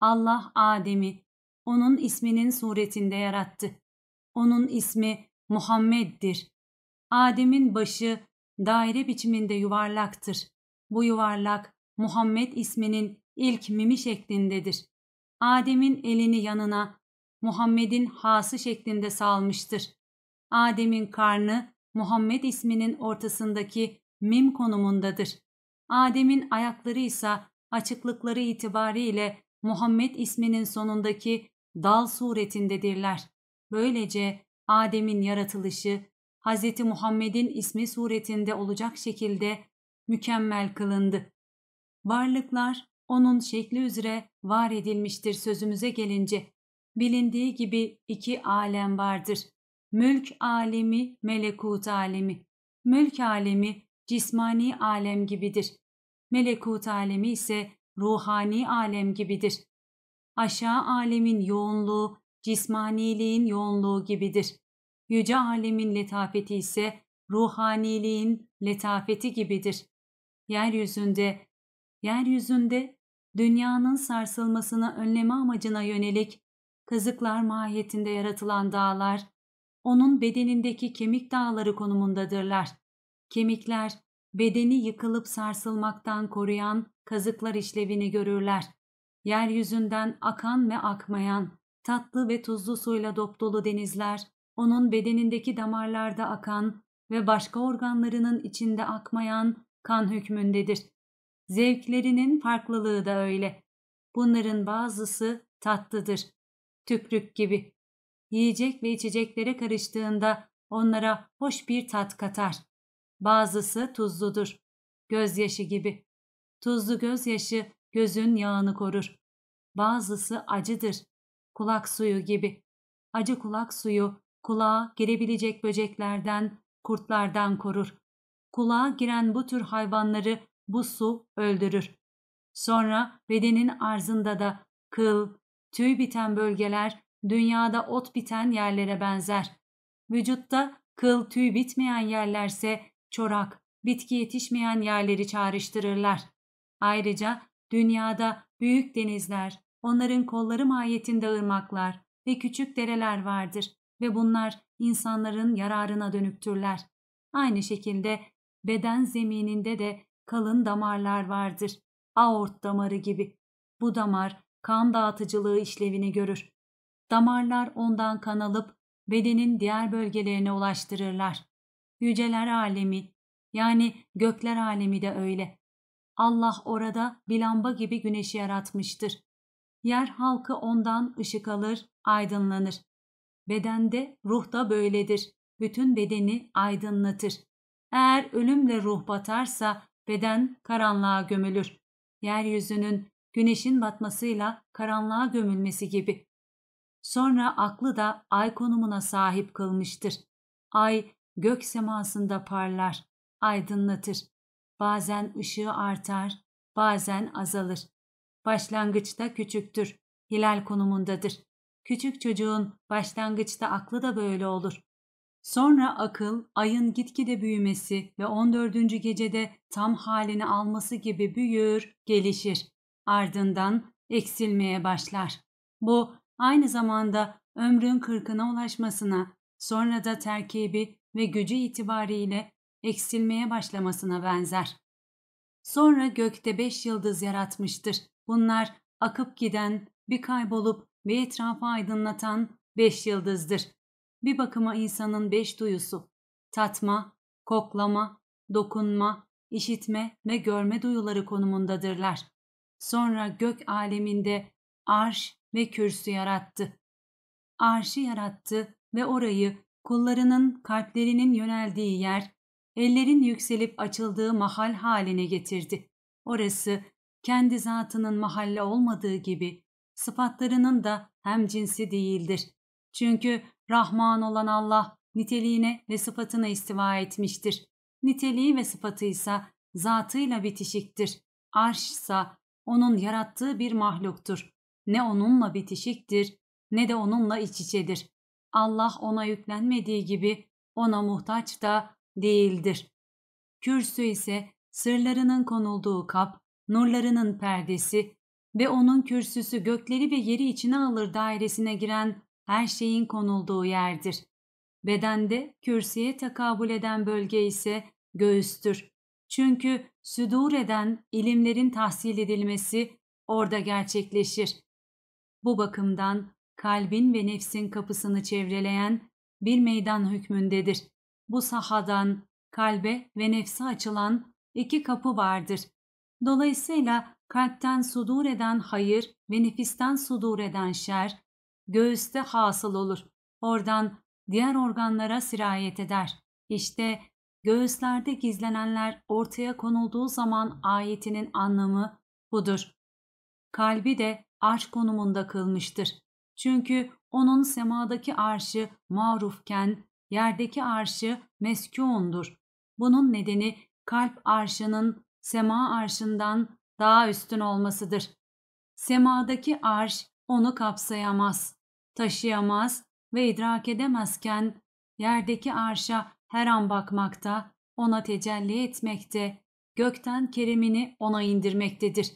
[SPEAKER 1] Allah Adem'i onun isminin suretinde yarattı. Onun ismi Muhammed'dir. Adem'in başı daire biçiminde yuvarlaktır. Bu yuvarlak Muhammed isminin ilk mimi şeklindedir. Adem'in elini yanına Muhammed'in hası şeklinde salmıştır. Adem'in karnı Muhammed isminin ortasındaki mim konumundadır. Adem'in ayakları ise açıklıkları itibariyle Muhammed isminin sonundaki dal suretindedirler. Böylece Adem'in yaratılışı Hz. Muhammed'in ismi suretinde olacak şekilde mükemmel kılındı. Varlıklar onun şekli üzere var edilmiştir sözümüze gelince bilindiği gibi iki alem vardır. Mülk alemi, melekut alemi. Mülk alemi cismani alem gibidir. Melekut alemi ise ruhani alem gibidir. Aşağı alemin yoğunluğu cismaniliğin yoğunluğu gibidir yüce alemin letafeti ise ruhaniliğin letafeti gibidir. Yeryüzünde, yeryüzünde dünyanın sarsılmasını önleme amacına yönelik kazıklar mahiyetinde yaratılan dağlar, onun bedenindeki kemik dağları konumundadırlar. Kemikler, bedeni yıkılıp sarsılmaktan koruyan kazıklar işlevini görürler. Yeryüzünden akan ve akmayan, tatlı ve tuzlu suyla dop denizler, onun bedenindeki damarlarda akan ve başka organlarının içinde akmayan kan hükmündedir. Zevklerinin farklılığı da öyle. Bunların bazısı tatlıdır. Tükrük gibi. Yiyecek ve içeceklere karıştığında onlara hoş bir tat katar. Bazısı tuzludur. Gözyaşı gibi. Tuzlu gözyaşı gözün yağını korur. Bazısı acıdır. Kulak suyu gibi. Acı kulak suyu kulağa girebilecek böceklerden, kurtlardan korur. Kulağa giren bu tür hayvanları bu su öldürür. Sonra bedenin arzında da kıl, tüy biten bölgeler dünyada ot biten yerlere benzer. Vücutta kıl tüy bitmeyen yerlerse çorak, bitki yetişmeyen yerleri çağrıştırırlar. Ayrıca dünyada büyük denizler, onların kolları mahiyetinde ırmaklar ve küçük dereler vardır ve bunlar insanların yararına dönüktürler. Aynı şekilde beden zemininde de kalın damarlar vardır. Aort damarı gibi. Bu damar kan dağıtıcılığı işlevini görür. Damarlar ondan kan alıp bedenin diğer bölgelerine ulaştırırlar. Yüceler alemi yani gökler alemi de öyle. Allah orada bir lamba gibi güneşi yaratmıştır. Yer halkı ondan ışık alır, aydınlanır. Bedende, ruhta böyledir. Bütün bedeni aydınlatır. Eğer ölümle ruh batarsa beden karanlığa gömülür. Yeryüzünün güneşin batmasıyla karanlığa gömülmesi gibi. Sonra aklı da ay konumuna sahip kılmıştır. Ay gök semasında parlar, aydınlatır. Bazen ışığı artar, bazen azalır. Başlangıçta küçüktür, hilal konumundadır. Küçük çocuğun başlangıçta aklı da böyle olur. Sonra akıl, ayın gitgide büyümesi ve 14. gecede tam halini alması gibi büyür, gelişir. Ardından eksilmeye başlar. Bu aynı zamanda ömrün kırkına ulaşmasına, sonra da terkibi ve gücü itibariyle eksilmeye başlamasına benzer. Sonra gökte beş yıldız yaratmıştır. Bunlar akıp giden, bir kaybolup ve etrafı aydınlatan beş yıldızdır. Bir bakıma insanın beş duyusu, tatma, koklama, dokunma, işitme ve görme duyuları konumundadırlar. Sonra gök aleminde arş ve kürsü yarattı. Arşı yarattı ve orayı kullarının kalplerinin yöneldiği yer, ellerin yükselip açıldığı mahal haline getirdi. Orası kendi zatının mahalle olmadığı gibi sıfatlarının da hem cinsi değildir. Çünkü Rahman olan Allah niteliğine ve sıfatına istiva etmiştir. Niteliği ve sıfatı ise zatıyla bitişiktir. Arş ise onun yarattığı bir mahluktur. Ne onunla bitişiktir ne de onunla iç içedir. Allah ona yüklenmediği gibi ona muhtaç da değildir. Kürsü ise sırlarının konulduğu kap, nurlarının perdesi ve onun kürsüsü gökleri ve yeri içine alır dairesine giren her şeyin konulduğu yerdir. Bedende kürsüye tekabül eden bölge ise göğüstür. Çünkü südur eden ilimlerin tahsil edilmesi orada gerçekleşir. Bu bakımdan kalbin ve nefsin kapısını çevreleyen bir meydan hükmündedir. Bu sahadan kalbe ve nefse açılan iki kapı vardır. Dolayısıyla kalpten sudur eden hayır ve nefisten sudur eden şer, göğüste hasıl olur. Oradan diğer organlara sirayet eder. İşte göğüslerde gizlenenler ortaya konulduğu zaman ayetinin anlamı budur. Kalbi de arş konumunda kılmıştır. Çünkü onun semadaki arşı marufken, yerdeki arşı meskûndur. Bunun nedeni kalp arşının sema arşından daha üstün olmasıdır. Semadaki arş onu kapsayamaz, taşıyamaz ve idrak edemezken yerdeki arşa her an bakmakta, ona tecelli etmekte, gökten keremini ona indirmektedir.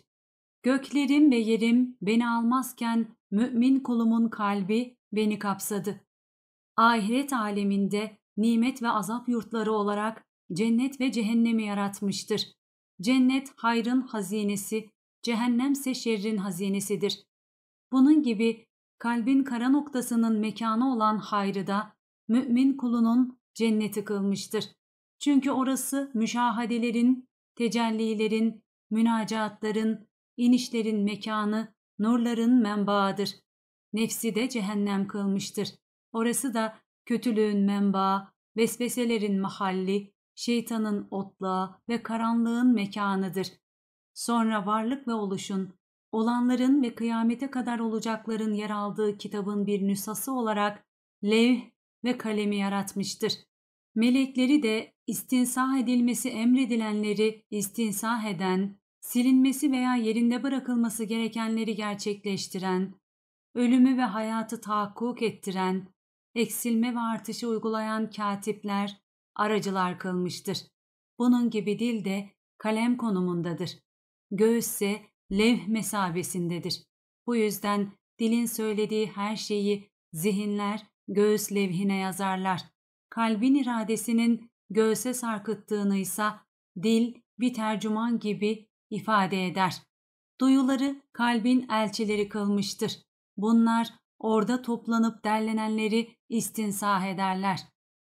[SPEAKER 1] Göklerim ve yerim beni almazken mümin kulumun kalbi beni kapsadı. Ahiret aleminde nimet ve azap yurtları olarak cennet ve cehennemi yaratmıştır. Cennet hayrın hazinesi, cehennemse şerrin hazinesidir. Bunun gibi kalbin kara noktasının mekanı olan hayrı da mümin kulunun cenneti kılmıştır. Çünkü orası müşahadelerin, tecellilerin, münacatların, inişlerin mekanı, nurların menbaıdır. Nefsi de cehennem kılmıştır. Orası da kötülüğün menbaı, besbeselerin mahalli, şeytanın otla ve karanlığın mekanıdır. Sonra varlık ve oluşun, olanların ve kıyamete kadar olacakların yer aldığı kitabın bir nüshası olarak lev ve kalemi yaratmıştır. Melekleri de istinsah edilmesi emredilenleri istinsah eden, silinmesi veya yerinde bırakılması gerekenleri gerçekleştiren, ölümü ve hayatı tahakkuk ettiren, eksilme ve artışı uygulayan katipler, aracılar kılmıştır. Bunun gibi dil de kalem konumundadır. Göğüsse levh mesabesindedir. Bu yüzden dilin söylediği her şeyi zihinler göğüs levhine yazarlar. Kalbin iradesinin göğse sarkıttığını ise dil bir tercüman gibi ifade eder. Duyuları kalbin elçileri kılmıştır. Bunlar orada toplanıp derlenenleri istinsah ederler.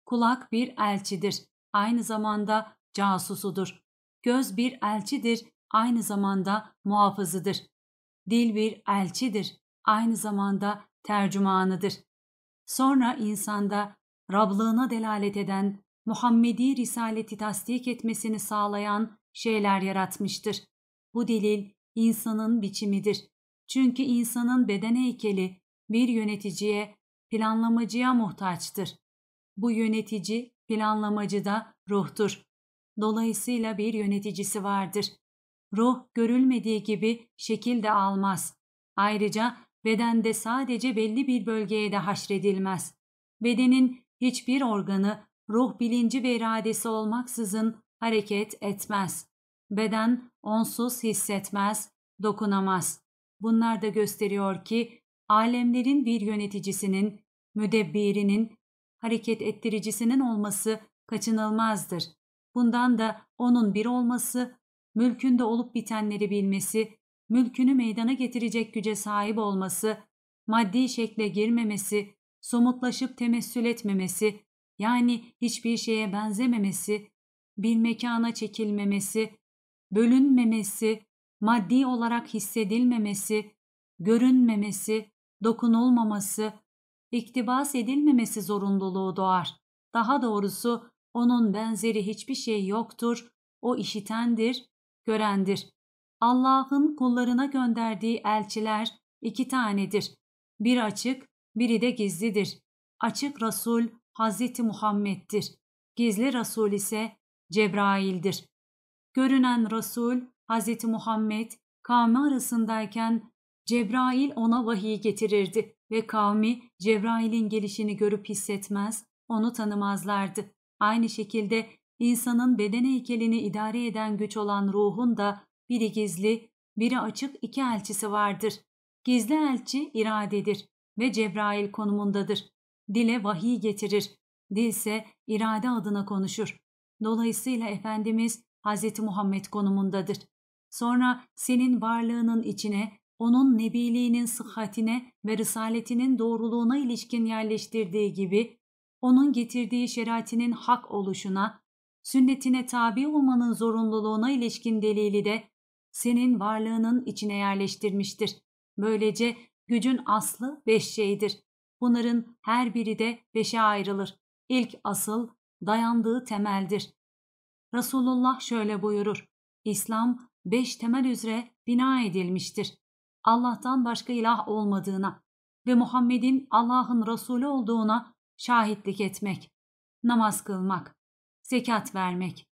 [SPEAKER 1] Kulak bir elçidir, aynı zamanda casusudur. Göz bir elçidir, aynı zamanda muhafızıdır. Dil bir elçidir, aynı zamanda tercümanıdır. Sonra insanda Rablığına delalet eden, Muhammedi Risaleti tasdik etmesini sağlayan şeyler yaratmıştır. Bu delil insanın biçimidir. Çünkü insanın beden heykeli bir yöneticiye, planlamacıya muhtaçtır. Bu yönetici, planlamacı da ruhtur. Dolayısıyla bir yöneticisi vardır. Ruh görülmediği gibi şekil de almaz. Ayrıca bedende sadece belli bir bölgeye de haşredilmez. Bedenin hiçbir organı ruh bilinci ve iradesi olmaksızın hareket etmez. Beden onsuz hissetmez, dokunamaz. Bunlar da gösteriyor ki alemlerin bir yöneticisinin, müdebbirinin hareket ettiricisinin olması kaçınılmazdır. Bundan da onun bir olması, mülkünde olup bitenleri bilmesi, mülkünü meydana getirecek güce sahip olması, maddi şekle girmemesi, somutlaşıp temessül etmemesi, yani hiçbir şeye benzememesi, bir mekana çekilmemesi, bölünmemesi, maddi olarak hissedilmemesi, görünmemesi, dokunulmaması, iktibas edilmemesi zorunluluğu doğar. Daha doğrusu onun benzeri hiçbir şey yoktur, o işitendir, görendir. Allah'ın kullarına gönderdiği elçiler iki tanedir. Bir açık, biri de gizlidir. Açık Rasul Hazreti Muhammed'dir. Gizli Rasul ise Cebrail'dir. Görünen Rasul Hazreti Muhammed kavmi arasındayken Cebrail ona vahiy getirirdi ve kavmi Cebrail'in gelişini görüp hissetmez, onu tanımazlardı. Aynı şekilde insanın beden heykelini idare eden güç olan ruhun da biri gizli, biri açık iki elçisi vardır. Gizli elçi iradedir ve Cebrail konumundadır. Dile vahiy getirir, dilse irade adına konuşur. Dolayısıyla Efendimiz Hz. Muhammed konumundadır. Sonra senin varlığının içine onun nebiliğinin sıhhatine ve risaletinin doğruluğuna ilişkin yerleştirdiği gibi, onun getirdiği şeriatinin hak oluşuna, sünnetine tabi olmanın zorunluluğuna ilişkin delili de senin varlığının içine yerleştirmiştir. Böylece gücün aslı beş şeydir. Bunların her biri de beşe ayrılır. İlk asıl, dayandığı temeldir. Resulullah şöyle buyurur. İslam beş temel üzere bina edilmiştir. Allah'tan başka ilah olmadığına ve Muhammed'in Allah'ın Resulü olduğuna şahitlik etmek, namaz kılmak, zekat vermek,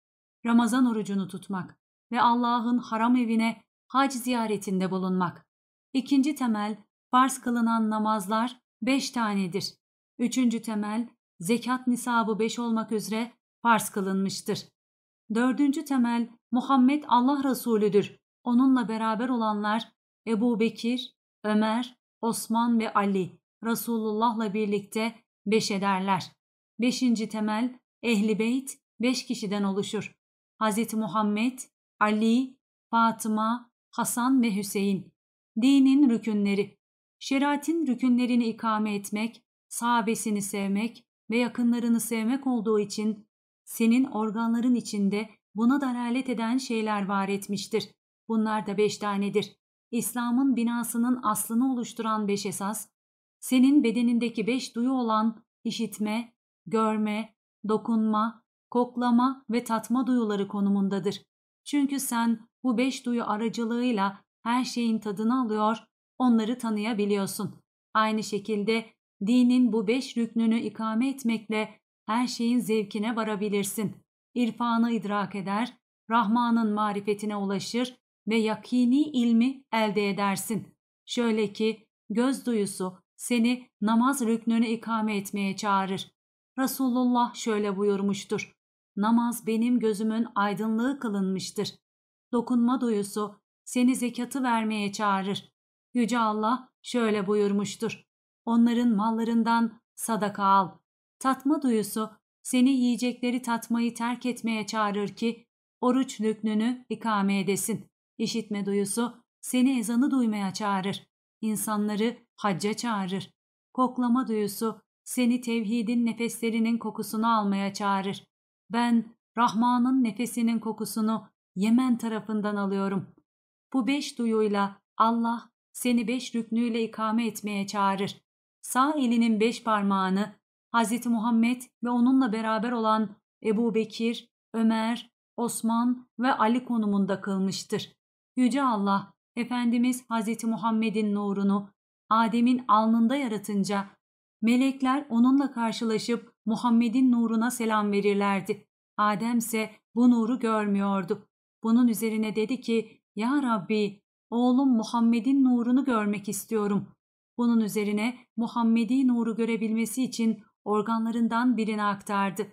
[SPEAKER 1] Ramazan orucunu tutmak ve Allah'ın haram evine hac ziyaretinde bulunmak. İkinci temel, farz kılınan namazlar beş tanedir. Üçüncü temel, zekat nisabı beş olmak üzere farz kılınmıştır. Dördüncü temel, Muhammed Allah Resulüdür. Onunla beraber olanlar Ebu Bekir, Ömer, Osman ve Ali Resulullah'la birlikte beş ederler. Beşinci temel Ehli Beyt beş kişiden oluşur. Hz. Muhammed, Ali, Fatıma, Hasan ve Hüseyin. Dinin rükünleri. Şeriatin rükünlerini ikame etmek, sahabesini sevmek ve yakınlarını sevmek olduğu için senin organların içinde buna dalalet eden şeyler var etmiştir. Bunlar da beş tanedir. İslam'ın binasının aslını oluşturan beş esas, senin bedenindeki beş duyu olan işitme, görme, dokunma, koklama ve tatma duyuları konumundadır. Çünkü sen bu beş duyu aracılığıyla her şeyin tadını alıyor, onları tanıyabiliyorsun. Aynı şekilde dinin bu beş rüknünü ikame etmekle her şeyin zevkine varabilirsin. İrfanı idrak eder, Rahman'ın marifetine ulaşır ve yakini ilmi elde edersin. Şöyle ki göz duyusu seni namaz rüknünü ikame etmeye çağırır. Resulullah şöyle buyurmuştur. Namaz benim gözümün aydınlığı kılınmıştır. Dokunma duyusu seni zekatı vermeye çağırır. Yüce Allah şöyle buyurmuştur. Onların mallarından sadaka al. Tatma duyusu seni yiyecekleri tatmayı terk etmeye çağırır ki oruç rüknünü ikame edesin. İşitme duyusu seni ezanı duymaya çağırır. İnsanları hacca çağırır. Koklama duyusu seni tevhidin nefeslerinin kokusunu almaya çağırır. Ben Rahman'ın nefesinin kokusunu Yemen tarafından alıyorum. Bu beş duyuyla Allah seni beş rüknüyle ikame etmeye çağırır. Sağ elinin beş parmağını Hz. Muhammed ve onunla beraber olan Ebu Bekir, Ömer, Osman ve Ali konumunda kılmıştır. Yüce Allah, Efendimiz Hazreti Muhammed'in nurunu Adem'in alnında yaratınca, melekler onunla karşılaşıp Muhammed'in nuruna selam verirlerdi. Adem ise bu nuru görmüyordu. Bunun üzerine dedi ki, ''Ya Rabbi, oğlum Muhammed'in nurunu görmek istiyorum.'' Bunun üzerine Muhammed'i nuru görebilmesi için organlarından birini aktardı.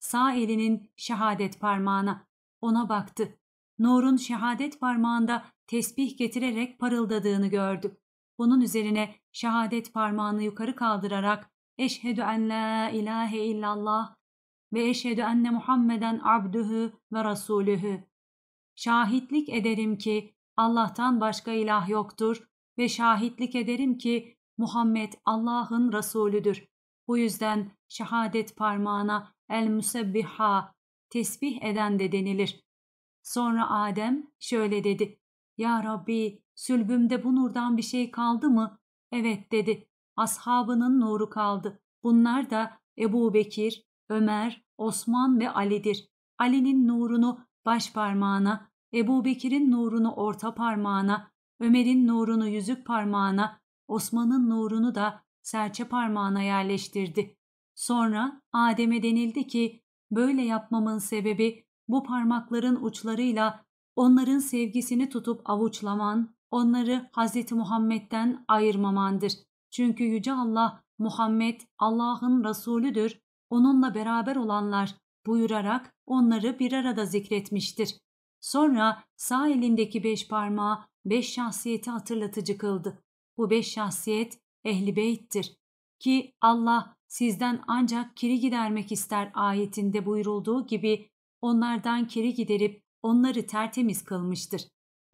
[SPEAKER 1] Sağ elinin şehadet parmağına. Ona baktı nurun şehadet parmağında tesbih getirerek parıldadığını gördü. Bunun üzerine şehadet parmağını yukarı kaldırarak Eşhedü en la ilahe illallah ve eşhedü enne Muhammeden abdühü ve rasulühü. Şahitlik ederim ki Allah'tan başka ilah yoktur ve şahitlik ederim ki Muhammed Allah'ın Resulüdür. Bu yüzden şehadet parmağına el müsebbiha tesbih eden de denilir. Sonra Adem şöyle dedi. Ya Rabbi sülbümde bu nurdan bir şey kaldı mı? Evet dedi. Ashabının nuru kaldı. Bunlar da Ebu Bekir, Ömer, Osman ve Ali'dir. Ali'nin nurunu baş parmağına, Ebu Bekir'in nurunu orta parmağına, Ömer'in nurunu yüzük parmağına, Osman'ın nurunu da serçe parmağına yerleştirdi. Sonra Adem'e denildi ki böyle yapmamın sebebi bu parmakların uçlarıyla onların sevgisini tutup avuçlaman, onları Hz. Muhammed'den ayırmamandır. Çünkü Yüce Allah, Muhammed Allah'ın Resulüdür, onunla beraber olanlar buyurarak onları bir arada zikretmiştir. Sonra sağ elindeki beş parmağı beş şahsiyeti hatırlatıcı kıldı. Bu beş şahsiyet ehli beyttir. Ki Allah sizden ancak kiri gidermek ister ayetinde buyurulduğu gibi onlardan kiri giderip onları tertemiz kılmıştır.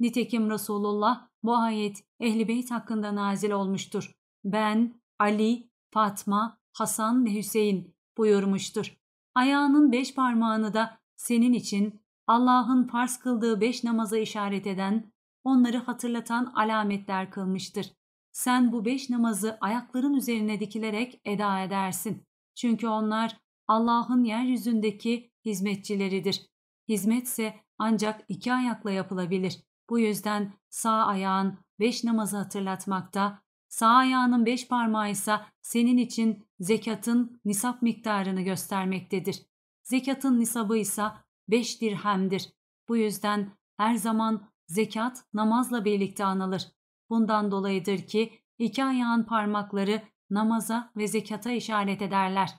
[SPEAKER 1] Nitekim Resulullah bu ayet ehli i Beyt hakkında nazil olmuştur. Ben, Ali, Fatma, Hasan ve Hüseyin buyurmuştur. Ayağının beş parmağını da senin için Allah'ın farz kıldığı beş namaza işaret eden, onları hatırlatan alametler kılmıştır. Sen bu beş namazı ayakların üzerine dikilerek eda edersin. Çünkü onlar Allah'ın yeryüzündeki hizmetçileridir. Hizmetse ancak iki ayakla yapılabilir. Bu yüzden sağ ayağın beş namazı hatırlatmakta, sağ ayağının beş parmağı ise senin için zekatın nisap miktarını göstermektedir. Zekatın nisabı ise beş dirhemdir. Bu yüzden her zaman zekat namazla birlikte anılır. Bundan dolayıdır ki iki ayağın parmakları namaza ve zekata işaret ederler.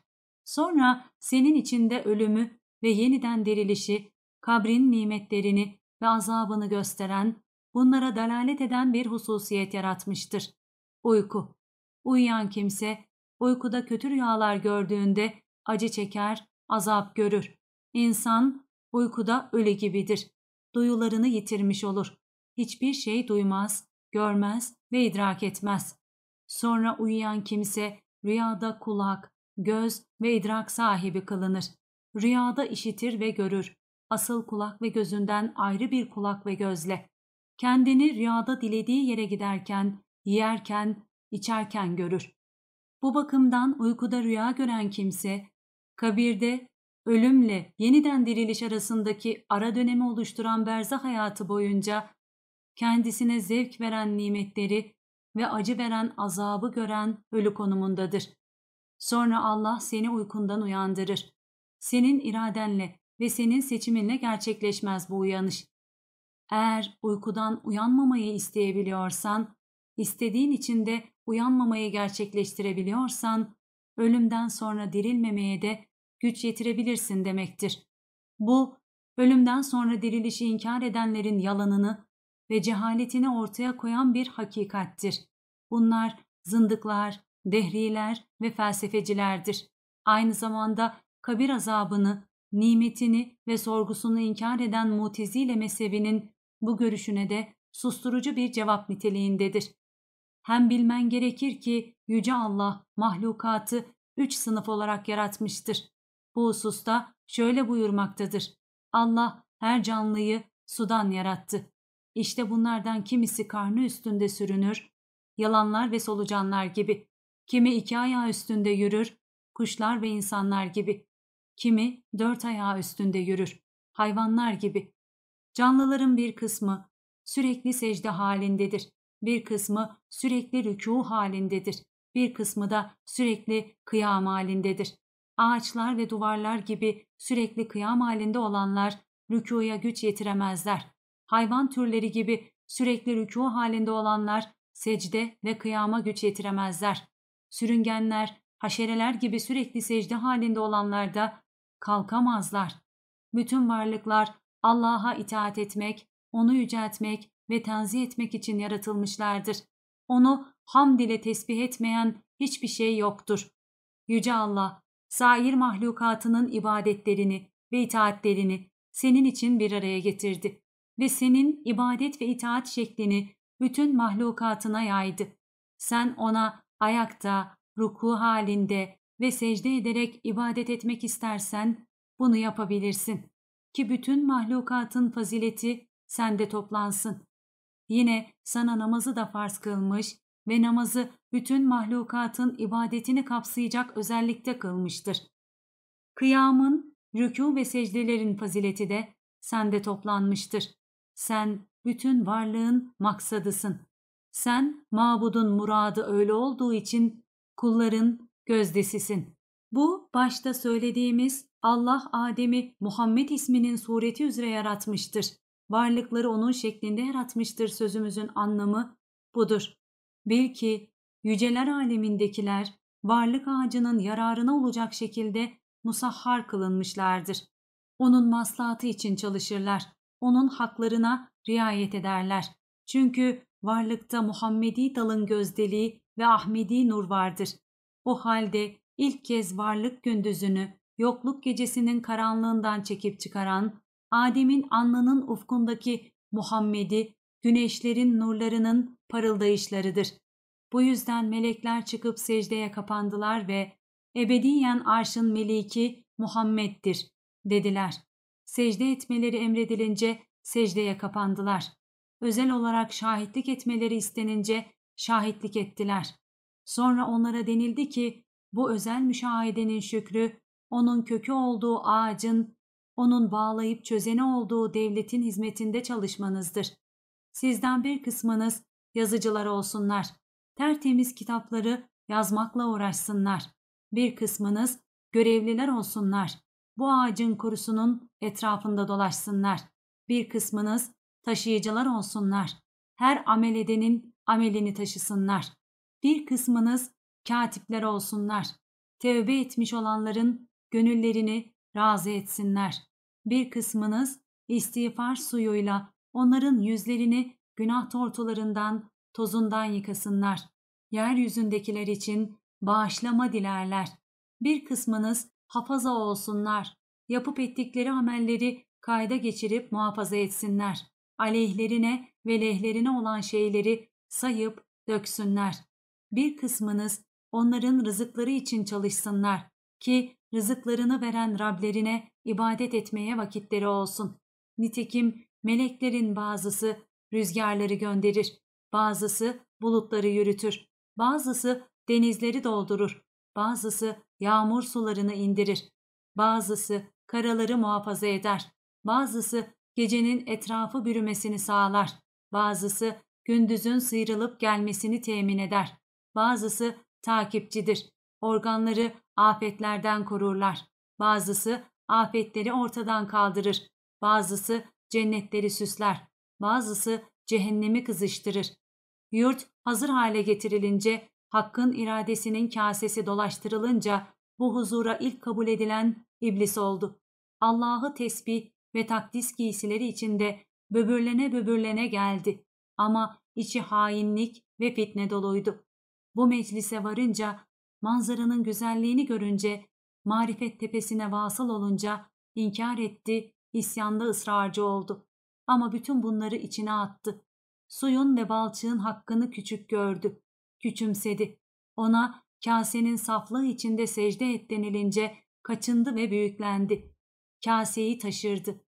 [SPEAKER 1] Sonra senin içinde ölümü ve yeniden dirilişi, kabrin nimetlerini ve azabını gösteren, bunlara dalalet eden bir hususiyet yaratmıştır. Uyku. Uyuyan kimse, uykuda kötü rüyalar gördüğünde acı çeker, azap görür. İnsan, uykuda ölü gibidir. Duyularını yitirmiş olur. Hiçbir şey duymaz, görmez ve idrak etmez. Sonra uyuyan kimse rüyada kulak, göz ve idrak sahibi kılınır. Rüyada işitir ve görür. Asıl kulak ve gözünden ayrı bir kulak ve gözle. Kendini rüyada dilediği yere giderken, yerken, içerken görür. Bu bakımdan uykuda rüya gören kimse, kabirde ölümle yeniden diriliş arasındaki ara dönemi oluşturan berzah hayatı boyunca kendisine zevk veren nimetleri ve acı veren azabı gören ölü konumundadır. Sonra Allah seni uykundan uyandırır. Senin iradenle ve senin seçiminle gerçekleşmez bu uyanış. Eğer uykudan uyanmamayı isteyebiliyorsan, istediğin içinde uyanmamayı gerçekleştirebiliyorsan, ölümden sonra dirilmemeye de güç yetirebilirsin demektir. Bu, ölümden sonra dirilişi inkar edenlerin yalanını ve cehaletini ortaya koyan bir hakikattir. Bunlar zındıklar, dehriler ve felsefecilerdir. Aynı zamanda kabir azabını, nimetini ve sorgusunu inkar eden mutezile mezhebinin bu görüşüne de susturucu bir cevap niteliğindedir. Hem bilmen gerekir ki Yüce Allah mahlukatı üç sınıf olarak yaratmıştır. Bu hususta şöyle buyurmaktadır. Allah her canlıyı sudan yarattı. İşte bunlardan kimisi karnı üstünde sürünür, yalanlar ve solucanlar gibi. Kimi iki ayağı üstünde yürür, kuşlar ve insanlar gibi kimi dört ayağı üstünde yürür, hayvanlar gibi. Canlıların bir kısmı sürekli secde halindedir, bir kısmı sürekli rükû halindedir, bir kısmı da sürekli kıyam halindedir. Ağaçlar ve duvarlar gibi sürekli kıyam halinde olanlar rükûya güç yetiremezler. Hayvan türleri gibi sürekli rükû halinde olanlar secde ve kıyama güç yetiremezler. Sürüngenler, haşereler gibi sürekli secde halinde olanlar da kalkamazlar. Bütün varlıklar Allah'a itaat etmek, onu yüceltmek ve tenzih etmek için yaratılmışlardır. Onu hamd ile tesbih etmeyen hiçbir şey yoktur. Yüce Allah, sair mahlukatının ibadetlerini ve itaatlerini senin için bir araya getirdi ve senin ibadet ve itaat şeklini bütün mahlukatına yaydı. Sen ona ayakta, ruku halinde, ve secde ederek ibadet etmek istersen bunu yapabilirsin ki bütün mahlukatın fazileti sende toplansın. Yine sana namazı da farz kılmış ve namazı bütün mahlukatın ibadetini kapsayacak özellikte kılmıştır. Kıyamın, rükû ve secdelerin fazileti de sende toplanmıştır. Sen bütün varlığın maksadısın. Sen mabudun muradı öyle olduğu için kulların gözdesisin. Bu başta söylediğimiz Allah Adem'i Muhammed isminin sureti üzere yaratmıştır. Varlıkları onun şeklinde yaratmıştır sözümüzün anlamı budur. Bil ki yüceler alemindekiler varlık ağacının yararına olacak şekilde musahhar kılınmışlardır. Onun maslahatı için çalışırlar. Onun haklarına riayet ederler. Çünkü varlıkta Muhammedi dalın gözdeliği ve Ahmedi nur vardır. O halde ilk kez varlık gündüzünü yokluk gecesinin karanlığından çekip çıkaran, Adem'in alnının ufkundaki Muhammed'i güneşlerin nurlarının parıldayışlarıdır. Bu yüzden melekler çıkıp secdeye kapandılar ve ebediyen arşın meliki Muhammed'dir dediler. Secde etmeleri emredilince secdeye kapandılar. Özel olarak şahitlik etmeleri istenince şahitlik ettiler. Sonra onlara denildi ki bu özel müşahedenin şükrü onun kökü olduğu ağacın, onun bağlayıp çözeni olduğu devletin hizmetinde çalışmanızdır. Sizden bir kısmınız yazıcılar olsunlar, tertemiz kitapları yazmakla uğraşsınlar. Bir kısmınız görevliler olsunlar, bu ağacın kurusunun etrafında dolaşsınlar. Bir kısmınız taşıyıcılar olsunlar, her amel edenin amelini taşısınlar bir kısmınız katipler olsunlar. Tevbe etmiş olanların gönüllerini razı etsinler. Bir kısmınız istiğfar suyuyla onların yüzlerini günah tortularından, tozundan yıkasınlar. Yeryüzündekiler için bağışlama dilerler. Bir kısmınız hafaza olsunlar. Yapıp ettikleri amelleri kayda geçirip muhafaza etsinler. Aleyhlerine ve lehlerine olan şeyleri sayıp döksünler bir kısmınız onların rızıkları için çalışsınlar ki rızıklarını veren Rablerine ibadet etmeye vakitleri olsun. Nitekim meleklerin bazısı rüzgarları gönderir, bazısı bulutları yürütür, bazısı denizleri doldurur, bazısı yağmur sularını indirir, bazısı karaları muhafaza eder, bazısı gecenin etrafı bürümesini sağlar, bazısı gündüzün sıyrılıp gelmesini temin eder. Bazısı takipçidir. Organları afetlerden korurlar. Bazısı afetleri ortadan kaldırır. Bazısı cennetleri süsler. Bazısı cehennemi kızıştırır. Yurt hazır hale getirilince, hakkın iradesinin kasesi dolaştırılınca bu huzura ilk kabul edilen iblis oldu. Allah'ı tesbih ve takdis giysileri içinde böbürlene böbürlene geldi. Ama içi hainlik ve fitne doluydu. Bu meclise varınca, manzaranın güzelliğini görünce, marifet tepesine vasıl olunca inkar etti, isyanda ısrarcı oldu. Ama bütün bunları içine attı. Suyun ve balçığın hakkını küçük gördü. Küçümsedi. Ona kasenin saflığı içinde secde et denilince kaçındı ve büyüklendi. Kaseyi taşırdı.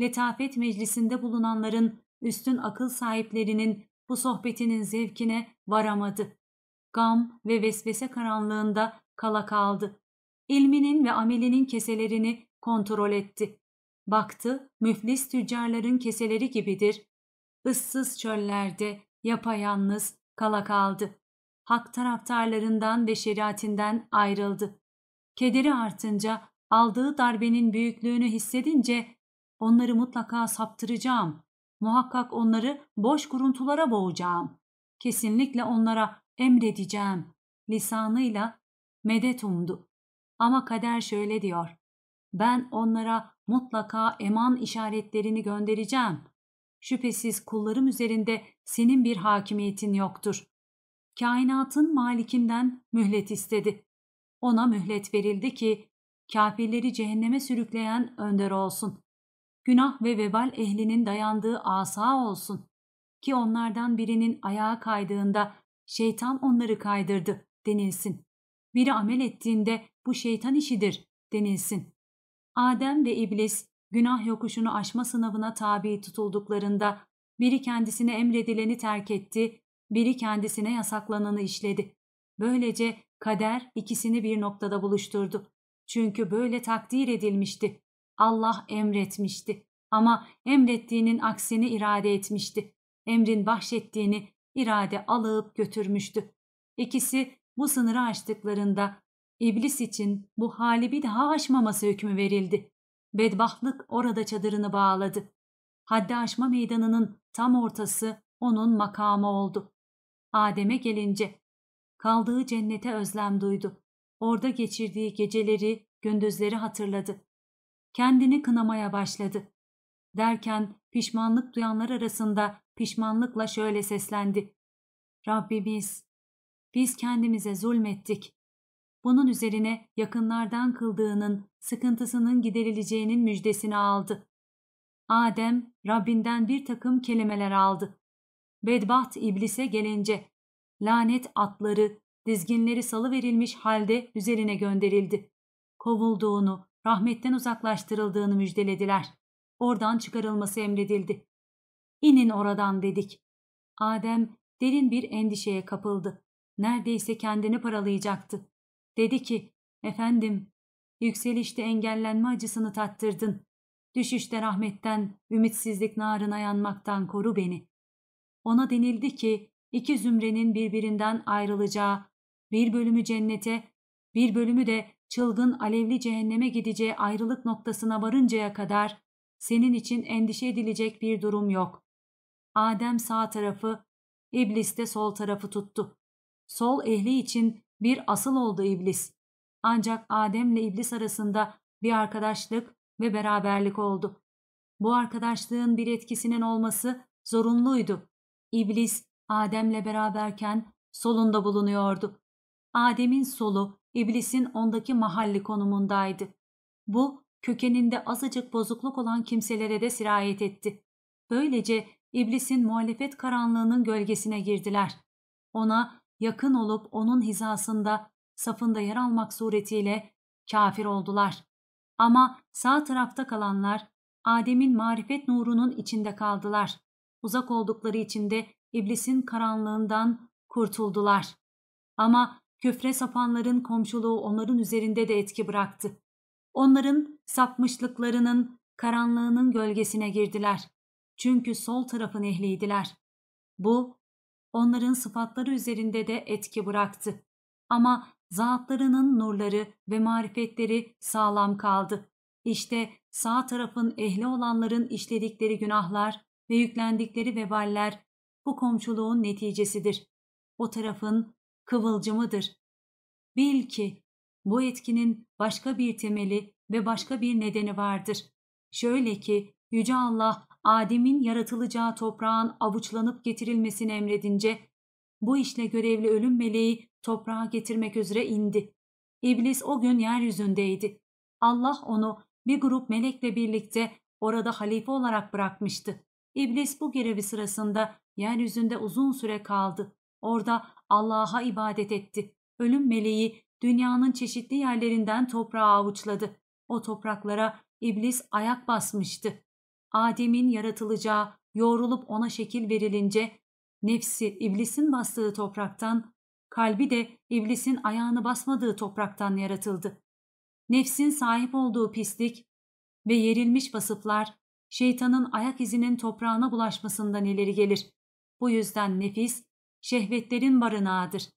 [SPEAKER 1] Letafet meclisinde bulunanların üstün akıl sahiplerinin bu sohbetinin zevkine varamadı gam ve vesvese karanlığında kala kaldı. İlminin ve amelinin keselerini kontrol etti. Baktı, müflis tüccarların keseleri gibidir. Issız çöllerde, yapayalnız, kala kaldı. Hak taraftarlarından ve şeriatinden ayrıldı. Kederi artınca, aldığı darbenin büyüklüğünü hissedince, onları mutlaka saptıracağım. Muhakkak onları boş kuruntulara boğacağım. Kesinlikle onlara emredeceğim lisanıyla medet umdu. Ama kader şöyle diyor. Ben onlara mutlaka eman işaretlerini göndereceğim. Şüphesiz kullarım üzerinde senin bir hakimiyetin yoktur. Kainatın malikinden mühlet istedi. Ona mühlet verildi ki kafirleri cehenneme sürükleyen önder olsun. Günah ve vebal ehlinin dayandığı asa olsun. Ki onlardan birinin ayağa kaydığında şeytan onları kaydırdı denilsin. Biri amel ettiğinde bu şeytan işidir denilsin. Adem ve İblis günah yokuşunu aşma sınavına tabi tutulduklarında biri kendisine emredileni terk etti, biri kendisine yasaklananı işledi. Böylece kader ikisini bir noktada buluşturdu. Çünkü böyle takdir edilmişti. Allah emretmişti ama emrettiğinin aksini irade etmişti. Emrin bahşettiğini irade alıp götürmüştü. İkisi bu sınırı aştıklarında iblis için bu hali bir daha aşmaması hükmü verildi. Bedbahtlık orada çadırını bağladı. Haddi aşma meydanının tam ortası onun makamı oldu. Adem'e gelince kaldığı cennete özlem duydu. Orada geçirdiği geceleri, gündüzleri hatırladı. Kendini kınamaya başladı. Derken pişmanlık duyanlar arasında pişmanlıkla şöyle seslendi. Rabbimiz, biz kendimize zulmettik. Bunun üzerine yakınlardan kıldığının, sıkıntısının giderileceğinin müjdesini aldı. Adem, Rabbinden bir takım kelimeler aldı. Bedbaht iblise gelince, lanet atları, dizginleri salıverilmiş halde üzerine gönderildi. Kovulduğunu, rahmetten uzaklaştırıldığını müjdelediler. Oradan çıkarılması emredildi. İnin oradan dedik. Adem derin bir endişeye kapıldı. Neredeyse kendini paralayacaktı. Dedi ki, efendim, yükselişte engellenme acısını tattırdın. Düşüşte rahmetten, ümitsizlik narına yanmaktan koru beni. Ona denildi ki, iki zümrenin birbirinden ayrılacağı, bir bölümü cennete, bir bölümü de çılgın alevli cehenneme gideceği ayrılık noktasına varıncaya kadar senin için endişe edilecek bir durum yok. Adem sağ tarafı, iblis de sol tarafı tuttu. Sol ehli için bir asıl oldu iblis. Ancak Adem ile iblis arasında bir arkadaşlık ve beraberlik oldu. Bu arkadaşlığın bir etkisinin olması zorunluydu. İblis Adem'le beraberken solunda bulunuyordu. Adem'in solu iblisin ondaki mahalli konumundaydı. Bu kökeninde azıcık bozukluk olan kimselere de sirayet etti. Böylece İblisin muhalefet karanlığının gölgesine girdiler. Ona yakın olup onun hizasında, safında yer almak suretiyle kafir oldular. Ama sağ tarafta kalanlar Adem'in marifet nurunun içinde kaldılar. Uzak oldukları için de iblisin karanlığından kurtuldular. Ama küfre sapanların komşuluğu onların üzerinde de etki bıraktı. Onların sapmışlıklarının karanlığının gölgesine girdiler. Çünkü sol tarafın ehliydiler. Bu, onların sıfatları üzerinde de etki bıraktı. Ama zatlarının nurları ve marifetleri sağlam kaldı. İşte sağ tarafın ehli olanların işledikleri günahlar ve yüklendikleri veballer bu komşuluğun neticesidir. O tarafın kıvılcımıdır. Bil ki bu etkinin başka bir temeli ve başka bir nedeni vardır. Şöyle ki Yüce Allah Adem'in yaratılacağı toprağın avuçlanıp getirilmesini emredince bu işle görevli ölüm meleği toprağa getirmek üzere indi. İblis o gün yeryüzündeydi. Allah onu bir grup melekle birlikte orada halife olarak bırakmıştı. İblis bu görevi sırasında yeryüzünde uzun süre kaldı. Orada Allah'a ibadet etti. Ölüm meleği dünyanın çeşitli yerlerinden toprağa avuçladı. O topraklara İblis ayak basmıştı. Adem'in yaratılacağı yoğrulup ona şekil verilince nefsi iblisin bastığı topraktan, kalbi de iblisin ayağını basmadığı topraktan yaratıldı. Nefsin sahip olduğu pislik ve yerilmiş vasıflar şeytanın ayak izinin toprağına bulaşmasından ileri gelir. Bu yüzden nefis şehvetlerin barınağıdır.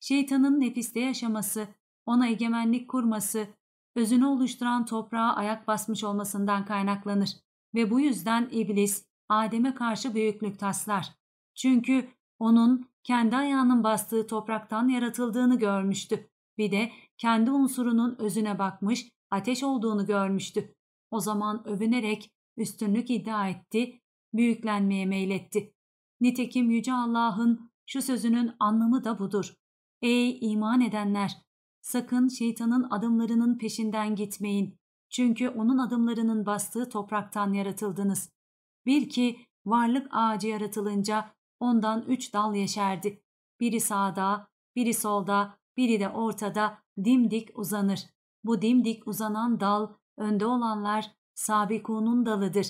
[SPEAKER 1] Şeytanın nefiste yaşaması, ona egemenlik kurması, özünü oluşturan toprağa ayak basmış olmasından kaynaklanır ve bu yüzden iblis Adem'e karşı büyüklük taslar. Çünkü onun kendi ayağının bastığı topraktan yaratıldığını görmüştü. Bir de kendi unsurunun özüne bakmış, ateş olduğunu görmüştü. O zaman övünerek üstünlük iddia etti, büyüklenmeye meyletti. Nitekim Yüce Allah'ın şu sözünün anlamı da budur. Ey iman edenler! Sakın şeytanın adımlarının peşinden gitmeyin. Çünkü onun adımlarının bastığı topraktan yaratıldınız. Bil ki varlık ağacı yaratılınca ondan üç dal yeşerdi. Biri sağda, biri solda, biri de ortada dimdik uzanır. Bu dimdik uzanan dal, önde olanlar Sabikun'un dalıdır.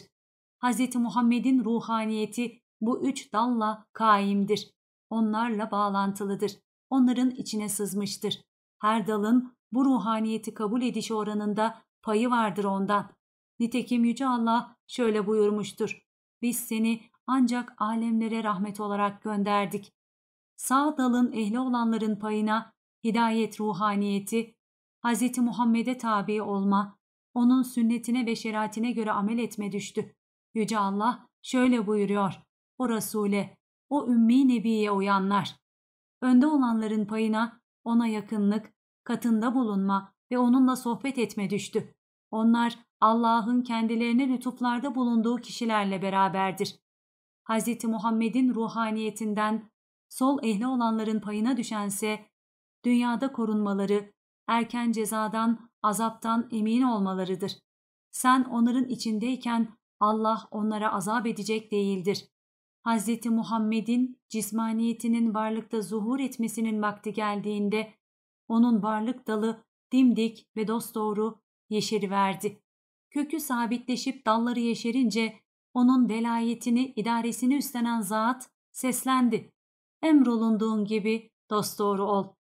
[SPEAKER 1] Hz. Muhammed'in ruhaniyeti bu üç dalla kaimdir. Onlarla bağlantılıdır. Onların içine sızmıştır. Her dalın bu ruhaniyeti kabul ediş oranında payı vardır ondan. Nitekim Yüce Allah şöyle buyurmuştur. Biz seni ancak alemlere rahmet olarak gönderdik. Sağ dalın ehli olanların payına hidayet ruhaniyeti, Hz. Muhammed'e tabi olma, onun sünnetine ve şeriatine göre amel etme düştü. Yüce Allah şöyle buyuruyor. O Resul'e, o ümmi nebiye uyanlar. Önde olanların payına ona yakınlık, katında bulunma, ve onunla sohbet etme düştü. Onlar Allah'ın kendilerine lütuflarda bulunduğu kişilerle beraberdir. Hz. Muhammed'in ruhaniyetinden sol ehli olanların payına düşense dünyada korunmaları, erken cezadan, azaptan emin olmalarıdır. Sen onların içindeyken Allah onlara azap edecek değildir. Hz. Muhammed'in cismaniyetinin varlıkta zuhur etmesinin vakti geldiğinde onun varlık dalı dimdik ve dosdoğru verdi. Kökü sabitleşip dalları yeşerince onun velayetini, idaresini üstlenen zat seslendi. Emrolunduğun gibi dosdoğru ol.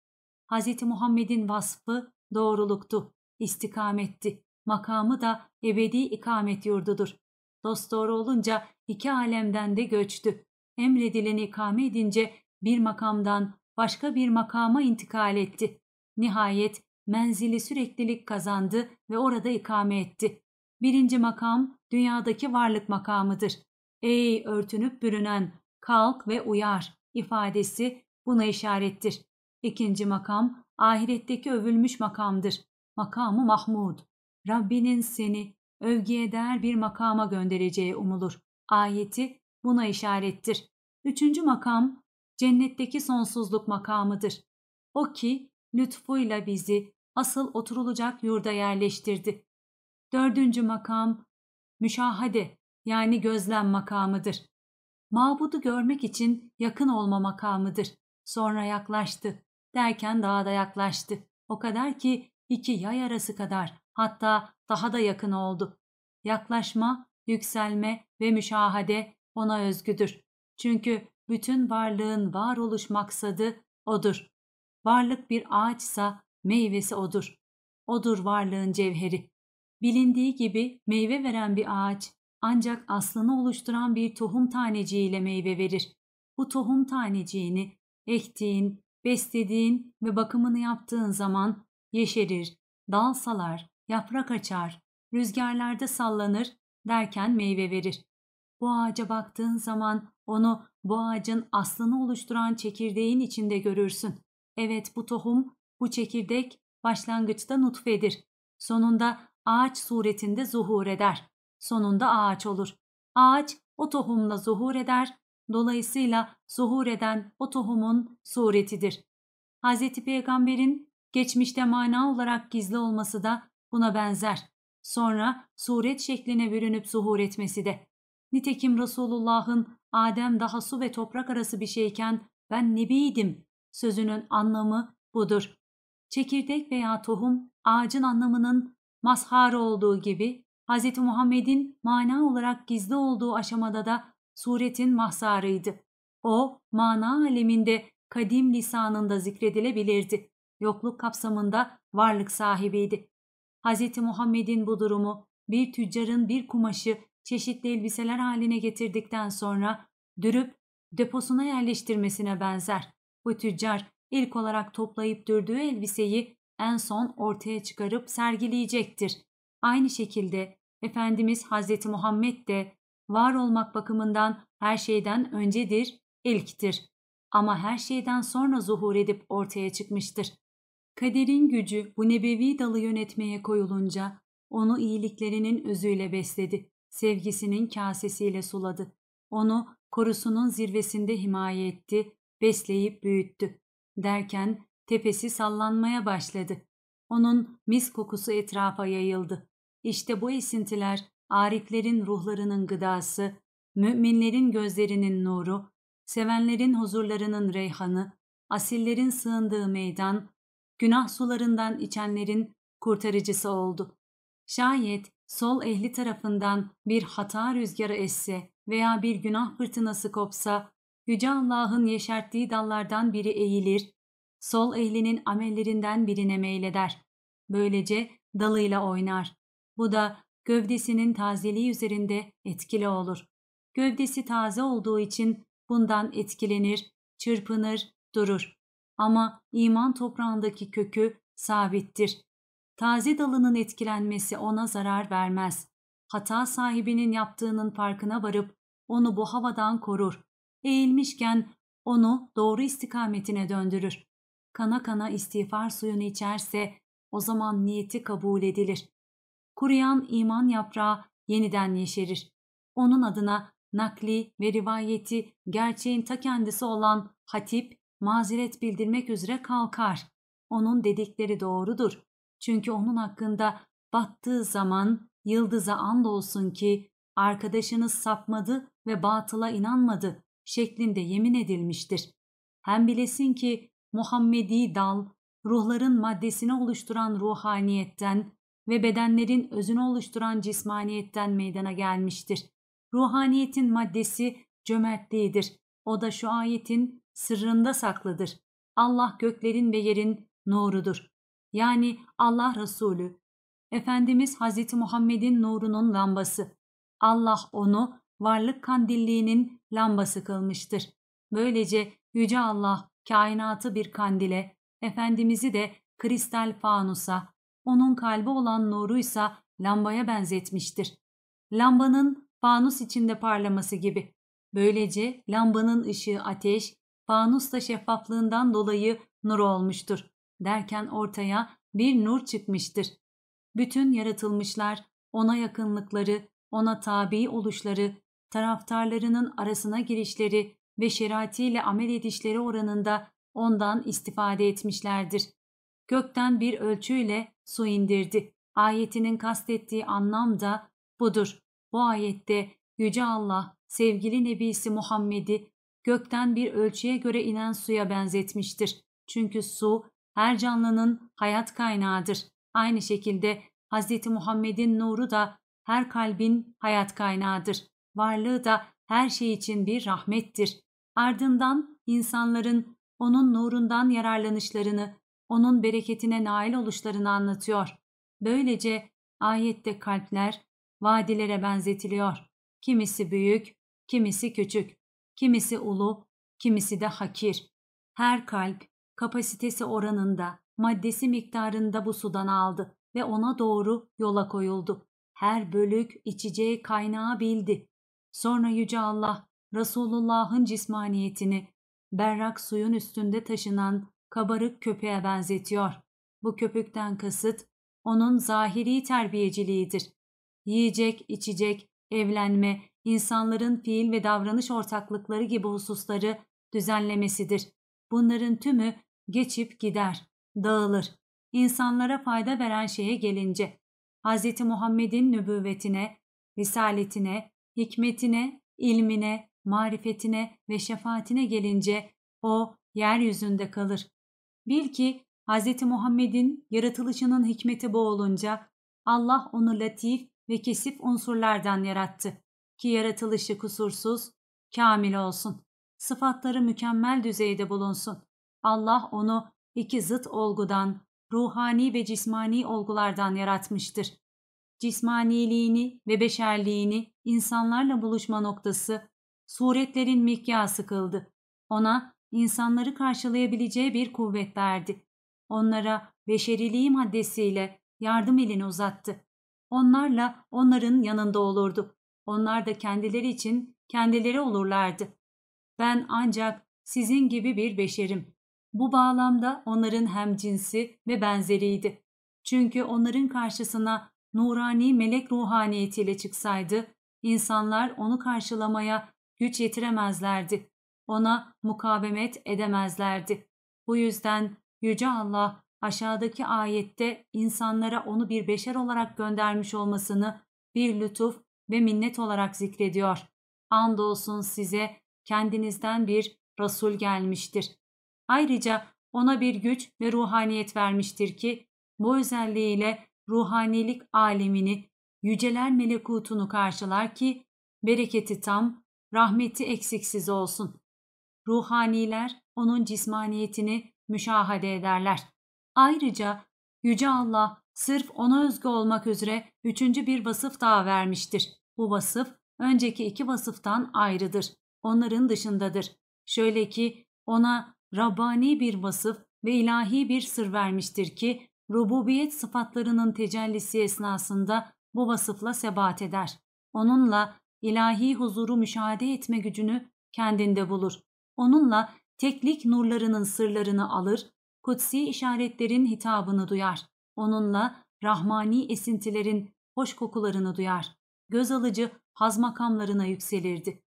[SPEAKER 1] Hz. Muhammed'in vasfı doğruluktu, istikametti. Makamı da ebedi ikamet yurdudur. Dosdoğru olunca iki alemden de göçtü. Emredileni ikame edince bir makamdan başka bir makama intikal etti. Nihayet menzili süreklilik kazandı ve orada ikame etti. Birinci makam dünyadaki varlık makamıdır. Ey örtünüp bürünen, kalk ve uyar ifadesi buna işarettir. İkinci makam ahiretteki övülmüş makamdır. Makamı Mahmud. Rabbinin seni övgüye değer bir makama göndereceği umulur. Ayeti buna işarettir. Üçüncü makam cennetteki sonsuzluk makamıdır. O ki lütfuyla bizi asıl oturulacak yurda yerleştirdi. Dördüncü makam müşahade yani gözlem makamıdır. Mabudu görmek için yakın olma makamıdır. Sonra yaklaştı. Derken daha da yaklaştı. O kadar ki iki yay arası kadar hatta daha da yakın oldu. Yaklaşma, yükselme ve müşahade ona özgüdür. Çünkü bütün varlığın varoluş maksadı odur. Varlık bir ağaçsa Meyvesi odur. Odur varlığın cevheri. Bilindiği gibi meyve veren bir ağaç ancak aslını oluşturan bir tohum taneciğiyle meyve verir. Bu tohum taneciğini ektiğin, beslediğin ve bakımını yaptığın zaman yeşerir, dal salar, yaprak açar, rüzgarlarda sallanır derken meyve verir. Bu ağaca baktığın zaman onu bu ağacın aslını oluşturan çekirdeğin içinde görürsün. Evet bu tohum bu çekirdek başlangıçta nutfedir. Sonunda ağaç suretinde zuhur eder. Sonunda ağaç olur. Ağaç o tohumla zuhur eder. Dolayısıyla zuhur eden o tohumun suretidir. Hz. Peygamber'in geçmişte mana olarak gizli olması da buna benzer. Sonra suret şekline bürünüp zuhur etmesi de. Nitekim Resulullah'ın Adem daha su ve toprak arası bir şeyken ben nebiydim sözünün anlamı budur çekirdek veya tohum ağacın anlamının mazharı olduğu gibi Hz. Muhammed'in mana olarak gizli olduğu aşamada da suretin mahzarıydı. O mana aleminde kadim lisanında zikredilebilirdi. Yokluk kapsamında varlık sahibiydi. Hz. Muhammed'in bu durumu bir tüccarın bir kumaşı çeşitli elbiseler haline getirdikten sonra dürüp deposuna yerleştirmesine benzer. Bu tüccar ilk olarak toplayıp dürdüğü elbiseyi en son ortaya çıkarıp sergileyecektir. Aynı şekilde Efendimiz Hazreti Muhammed de var olmak bakımından her şeyden öncedir, ilktir. Ama her şeyden sonra zuhur edip ortaya çıkmıştır. Kaderin gücü bu nebevi dalı yönetmeye koyulunca onu iyiliklerinin özüyle besledi, sevgisinin kasesiyle suladı. Onu korusunun zirvesinde himaye etti, besleyip büyüttü derken tepesi sallanmaya başladı. Onun mis kokusu etrafa yayıldı. İşte bu esintiler ariflerin ruhlarının gıdası, müminlerin gözlerinin nuru, sevenlerin huzurlarının reyhanı, asillerin sığındığı meydan, günah sularından içenlerin kurtarıcısı oldu. Şayet sol ehli tarafından bir hata rüzgarı esse veya bir günah fırtınası kopsa Yüce Allah'ın yeşerttiği dallardan biri eğilir, sol ehlinin amellerinden birine meyleder. Böylece dalıyla oynar. Bu da gövdesinin tazeliği üzerinde etkili olur. Gövdesi taze olduğu için bundan etkilenir, çırpınır, durur. Ama iman toprağındaki kökü sabittir. Taze dalının etkilenmesi ona zarar vermez. Hata sahibinin yaptığının farkına varıp onu bu havadan korur eğilmişken onu doğru istikametine döndürür. Kana kana istiğfar suyunu içerse o zaman niyeti kabul edilir. Kuruyan iman yaprağı yeniden yeşerir. Onun adına nakli ve rivayeti gerçeğin ta kendisi olan hatip mazeret bildirmek üzere kalkar. Onun dedikleri doğrudur. Çünkü onun hakkında battığı zaman yıldıza andolsun ki arkadaşınız sapmadı ve batıla inanmadı şeklinde yemin edilmiştir. Hem bilesin ki Muhammedi dal, ruhların maddesini oluşturan ruhaniyetten ve bedenlerin özünü oluşturan cismaniyetten meydana gelmiştir. Ruhaniyetin maddesi cömertliğidir. O da şu ayetin sırrında saklıdır. Allah göklerin ve yerin nurudur. Yani Allah Resulü, Efendimiz Hazreti Muhammed'in nurunun lambası. Allah onu varlık kandilliğinin lamba sıkılmıştır. Böylece Yüce Allah kainatı bir kandile, Efendimiz'i de kristal fanusa, onun kalbi olan nuruysa lambaya benzetmiştir. Lambanın fanus içinde parlaması gibi. Böylece lambanın ışığı ateş, fanus da şeffaflığından dolayı nur olmuştur. Derken ortaya bir nur çıkmıştır. Bütün yaratılmışlar ona yakınlıkları, ona tabi oluşları taraftarlarının arasına girişleri ve şeratiyle amel edişleri oranında ondan istifade etmişlerdir. Gökten bir ölçüyle su indirdi. Ayetinin kastettiği anlam da budur. Bu ayette Yüce Allah, sevgili Nebisi Muhammed'i gökten bir ölçüye göre inen suya benzetmiştir. Çünkü su her canlının hayat kaynağıdır. Aynı şekilde Hz. Muhammed'in nuru da her kalbin hayat kaynağıdır varlığı da her şey için bir rahmettir. Ardından insanların onun nurundan yararlanışlarını, onun bereketine nail oluşlarını anlatıyor. Böylece ayette kalpler vadilere benzetiliyor. Kimisi büyük, kimisi küçük, kimisi ulu, kimisi de hakir. Her kalp kapasitesi oranında, maddesi miktarında bu sudan aldı ve ona doğru yola koyuldu. Her bölük içeceği kaynağı bildi. Sonra Yüce Allah Resulullah'ın cismaniyetini berrak suyun üstünde taşınan kabarık köpeğe benzetiyor. Bu köpükten kasıt onun zahiri terbiyeciliğidir. Yiyecek, içecek, evlenme, insanların fiil ve davranış ortaklıkları gibi hususları düzenlemesidir. Bunların tümü geçip gider, dağılır. İnsanlara fayda veren şeye gelince, Hz. Muhammed'in nübüvvetine, risaletine, hikmetine, ilmine, marifetine ve şefaatine gelince o yeryüzünde kalır. Bil ki Hz. Muhammed'in yaratılışının hikmeti bu olunca Allah onu latif ve kesif unsurlardan yarattı ki yaratılışı kusursuz, kamil olsun. Sıfatları mükemmel düzeyde bulunsun. Allah onu iki zıt olgudan, ruhani ve cismani olgulardan yaratmıştır cismaniliğini ve beşerliğini insanlarla buluşma noktası, suretlerin mikyası kıldı. Ona insanları karşılayabileceği bir kuvvet verdi. Onlara beşeriliği maddesiyle yardım elini uzattı. Onlarla onların yanında olurdu. Onlar da kendileri için kendileri olurlardı. Ben ancak sizin gibi bir beşerim. Bu bağlamda onların hem cinsi ve benzeriydi. Çünkü onların karşısına nurani melek ruhaniyetiyle çıksaydı, insanlar onu karşılamaya güç yetiremezlerdi. Ona mukavemet edemezlerdi. Bu yüzden Yüce Allah aşağıdaki ayette insanlara onu bir beşer olarak göndermiş olmasını bir lütuf ve minnet olarak zikrediyor. Andolsun size kendinizden bir rasul gelmiştir. Ayrıca ona bir güç ve ruhaniyet vermiştir ki bu özelliğiyle ruhanilik alemini, yüceler melekutunu karşılar ki bereketi tam, rahmeti eksiksiz olsun. Ruhaniler onun cismaniyetini müşahade ederler. Ayrıca Yüce Allah sırf ona özgü olmak üzere üçüncü bir vasıf daha vermiştir. Bu vasıf önceki iki vasıftan ayrıdır. Onların dışındadır. Şöyle ki ona Rabbani bir vasıf ve ilahi bir sır vermiştir ki rububiyet sıfatlarının tecellisi esnasında bu vasıfla sebat eder. Onunla ilahi huzuru müşahede etme gücünü kendinde bulur. Onunla teklik nurlarının sırlarını alır, kutsi işaretlerin hitabını duyar. Onunla rahmani esintilerin hoş kokularını duyar. Göz alıcı haz makamlarına yükselirdi.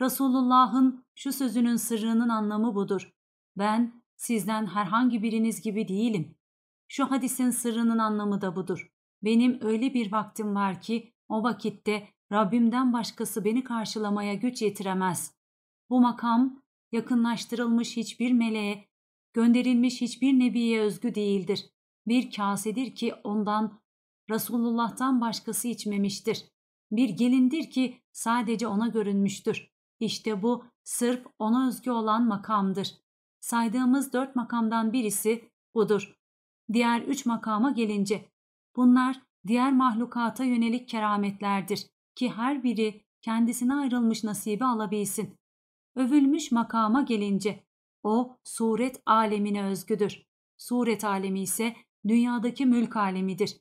[SPEAKER 1] Resulullah'ın şu sözünün sırrının anlamı budur. Ben sizden herhangi biriniz gibi değilim. Şu hadisin sırrının anlamı da budur. Benim öyle bir vaktim var ki o vakitte Rabbimden başkası beni karşılamaya güç yetiremez. Bu makam yakınlaştırılmış hiçbir meleğe, gönderilmiş hiçbir nebiye özgü değildir. Bir kasedir ki ondan Resulullah'tan başkası içmemiştir. Bir gelindir ki sadece ona görünmüştür. İşte bu sırf ona özgü olan makamdır. Saydığımız dört makamdan birisi budur. Diğer üç makama gelince bunlar diğer mahlukata yönelik kerametlerdir ki her biri kendisine ayrılmış nasibi alabilsin. Övülmüş makama gelince o suret alemine özgüdür. Suret alemi ise dünyadaki mülk alemidir.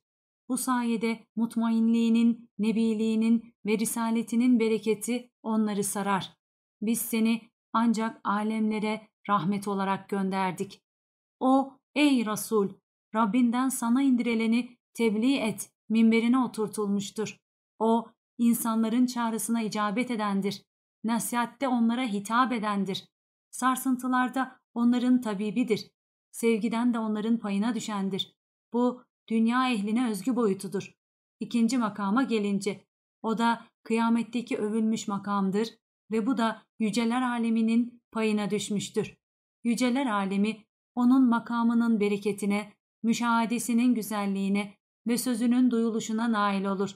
[SPEAKER 1] Bu sayede mutmainliğinin, nebiliğinin ve risaletinin bereketi onları sarar. Biz seni ancak alemlere rahmet olarak gönderdik. O ey Resul Rabbinden sana indirileni tebliğ et, minberine oturtulmuştur. O, insanların çağrısına icabet edendir. Nasihatte onlara hitap edendir. Sarsıntılarda onların tabibidir. Sevgiden de onların payına düşendir. Bu, dünya ehline özgü boyutudur. İkinci makama gelince, o da kıyametteki övülmüş makamdır ve bu da yüceler aleminin payına düşmüştür. Yüceler alemi onun makamının bereketine müşahadesinin güzelliğine ve sözünün duyuluşuna nail olur.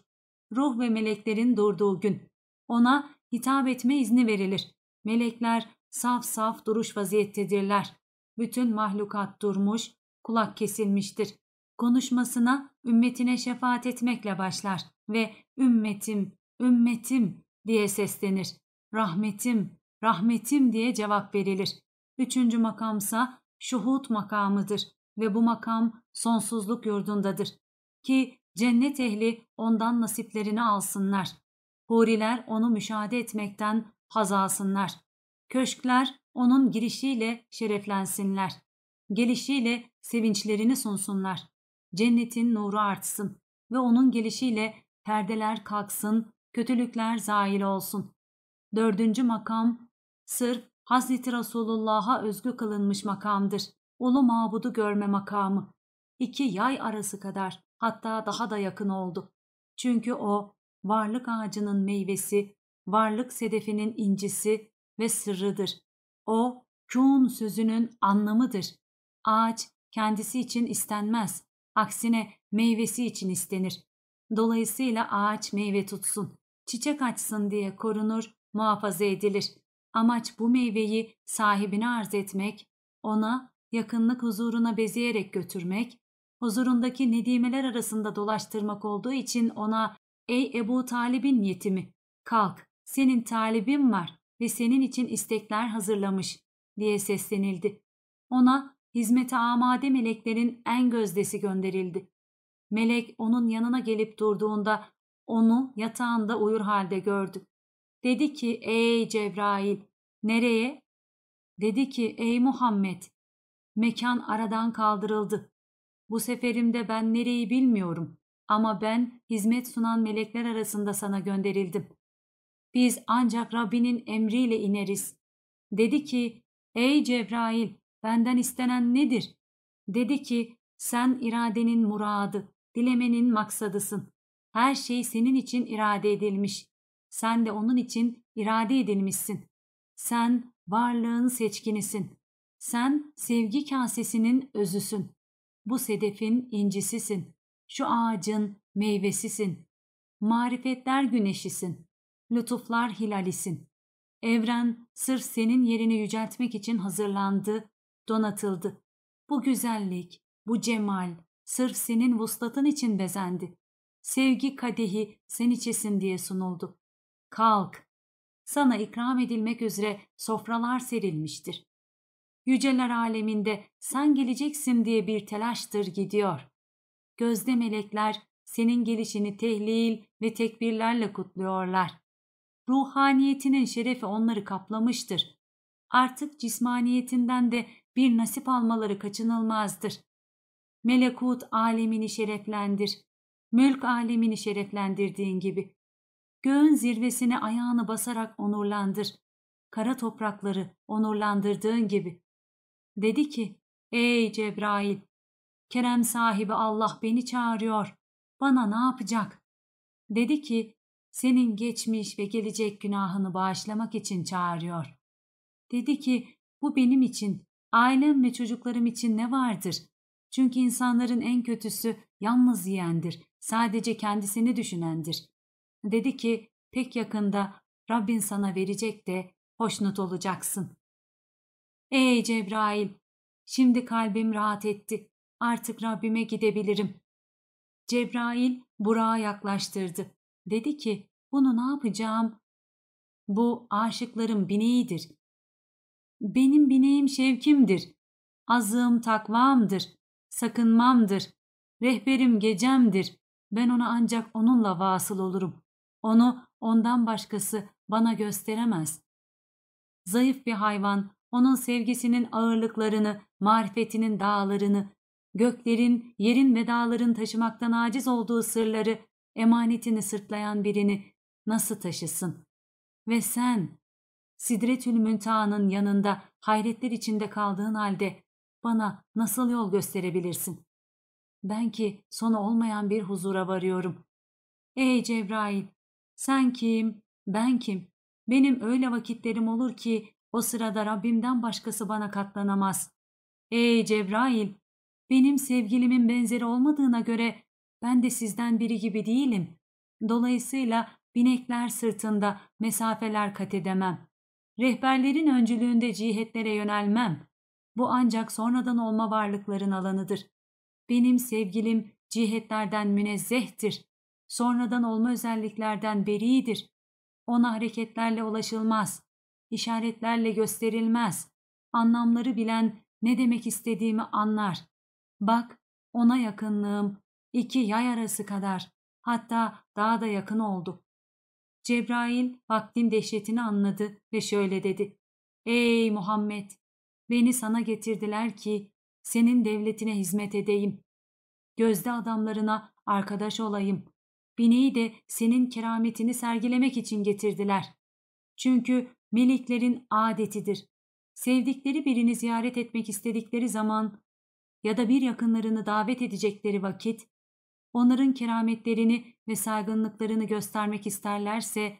[SPEAKER 1] Ruh ve meleklerin durduğu gün. Ona hitap etme izni verilir. Melekler saf saf duruş vaziyettedirler. Bütün mahlukat durmuş, kulak kesilmiştir. Konuşmasına ümmetine şefaat etmekle başlar ve ümmetim, ümmetim diye seslenir. Rahmetim, rahmetim diye cevap verilir. Üçüncü makamsa şuhut makamıdır ve bu makam sonsuzluk yurdundadır. Ki cennet ehli ondan nasiplerini alsınlar. Huriler onu müşahede etmekten haz alsınlar. Köşkler onun girişiyle şereflensinler. Gelişiyle sevinçlerini sunsunlar. Cennetin nuru artsın ve onun gelişiyle perdeler kalksın, kötülükler zail olsun. Dördüncü makam sırf Hazreti Resulullah'a özgü kılınmış makamdır ulu mabudu görme makamı iki yay arası kadar hatta daha da yakın oldu. Çünkü o varlık ağacının meyvesi, varlık sedefinin incisi ve sırrıdır. O kûn sözünün anlamıdır. Ağaç kendisi için istenmez. Aksine meyvesi için istenir. Dolayısıyla ağaç meyve tutsun, çiçek açsın diye korunur, muhafaza edilir. Amaç bu meyveyi sahibine arz etmek, ona yakınlık huzuruna bezeyerek götürmek, huzurundaki nedimeler arasında dolaştırmak olduğu için ona ''Ey Ebu Talib'in yetimi, kalk, senin talibin var ve senin için istekler hazırlamış.'' diye seslenildi. Ona hizmete amade meleklerin en gözdesi gönderildi. Melek onun yanına gelip durduğunda onu yatağında uyur halde gördü. Dedi ki ey Cebrail nereye? Dedi ki ey Muhammed Mekan aradan kaldırıldı. Bu seferimde ben nereyi bilmiyorum ama ben hizmet sunan melekler arasında sana gönderildim. Biz ancak Rabbinin emriyle ineriz. Dedi ki, ey Cebrail benden istenen nedir? Dedi ki, sen iradenin muradı, dilemenin maksadısın. Her şey senin için irade edilmiş. Sen de onun için irade edilmişsin. Sen varlığın seçkinisin. Sen sevgi kasesinin özüsün. Bu sedefin incisisin. Şu ağacın meyvesisin. Marifetler güneşisin. Lütuflar hilalisin. Evren sırf senin yerini yüceltmek için hazırlandı, donatıldı. Bu güzellik, bu cemal sırf senin vuslatın için bezendi. Sevgi kadehi sen içesin diye sunuldu. Kalk, sana ikram edilmek üzere sofralar serilmiştir. Yüceler aleminde sen geleceksin diye bir telaştır gidiyor. Gözde melekler senin gelişini tehlil ve tekbirlerle kutluyorlar. Ruhaniyetinin şerefi onları kaplamıştır. Artık cismaniyetinden de bir nasip almaları kaçınılmazdır. Melekut alemini şereflendir. Mülk alemini şereflendirdiğin gibi. Göğün zirvesine ayağını basarak onurlandır. Kara toprakları onurlandırdığın gibi. Dedi ki, ''Ey Cebrail, Kerem sahibi Allah beni çağırıyor. Bana ne yapacak?'' Dedi ki, ''Senin geçmiş ve gelecek günahını bağışlamak için çağırıyor.'' Dedi ki, ''Bu benim için, ailem ve çocuklarım için ne vardır? Çünkü insanların en kötüsü yalnız yiyendir, sadece kendisini düşünendir.'' Dedi ki, ''Pek yakında Rabbin sana verecek de hoşnut olacaksın.'' Ey Cebrail! Şimdi kalbim rahat etti. Artık Rabbime gidebilirim. Cebrail Burak'a yaklaştırdı. Dedi ki, bunu ne yapacağım? Bu aşıkların bineğidir. Benim bineğim şevkimdir. Azığım takvamdır. Sakınmamdır. Rehberim gecemdir. Ben ona ancak onunla vasıl olurum. Onu ondan başkası bana gösteremez. Zayıf bir hayvan onun sevgisinin ağırlıklarını, marifetinin dağlarını, göklerin, yerin ve dağların taşımaktan aciz olduğu sırları, emanetini sırtlayan birini nasıl taşısın? Ve sen, Sidretül Müntaha'nın yanında hayretler içinde kaldığın halde bana nasıl yol gösterebilirsin? Ben ki sonu olmayan bir huzura varıyorum. Ey Cebrail, sen kim, ben kim? Benim öyle vakitlerim olur ki o sırada Rabbimden başkası bana katlanamaz. Ey Cebrail! Benim sevgilimin benzeri olmadığına göre ben de sizden biri gibi değilim. Dolayısıyla binekler sırtında mesafeler kat edemem. Rehberlerin öncülüğünde cihetlere yönelmem. Bu ancak sonradan olma varlıkların alanıdır. Benim sevgilim cihetlerden münezzehtir. Sonradan olma özelliklerden beridir. Ona hareketlerle ulaşılmaz işaretlerle gösterilmez. Anlamları bilen ne demek istediğimi anlar. Bak, ona yakınlığım iki yay arası kadar, hatta daha da yakın oldu. Cebrail vaktin dehşetini anladı ve şöyle dedi. Ey Muhammed! Beni sana getirdiler ki senin devletine hizmet edeyim. Gözde adamlarına arkadaş olayım. Bineyi de senin kerametini sergilemek için getirdiler. Çünkü meleklerin adetidir. Sevdikleri birini ziyaret etmek istedikleri zaman ya da bir yakınlarını davet edecekleri vakit, onların kerametlerini ve saygınlıklarını göstermek isterlerse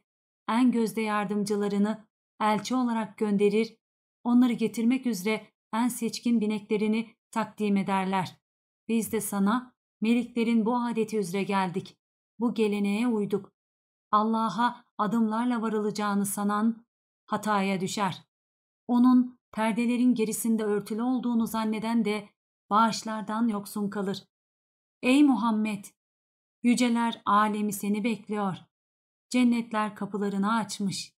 [SPEAKER 1] en gözde yardımcılarını elçi olarak gönderir, onları getirmek üzere en seçkin bineklerini takdim ederler. Biz de sana meliklerin bu adeti üzere geldik. Bu geleneğe uyduk. Allah'a adımlarla varılacağını sanan hataya düşer. Onun perdelerin gerisinde örtülü olduğunu zanneden de bağışlardan yoksun kalır. Ey Muhammed! Yüceler alemi seni bekliyor. Cennetler kapılarını açmış.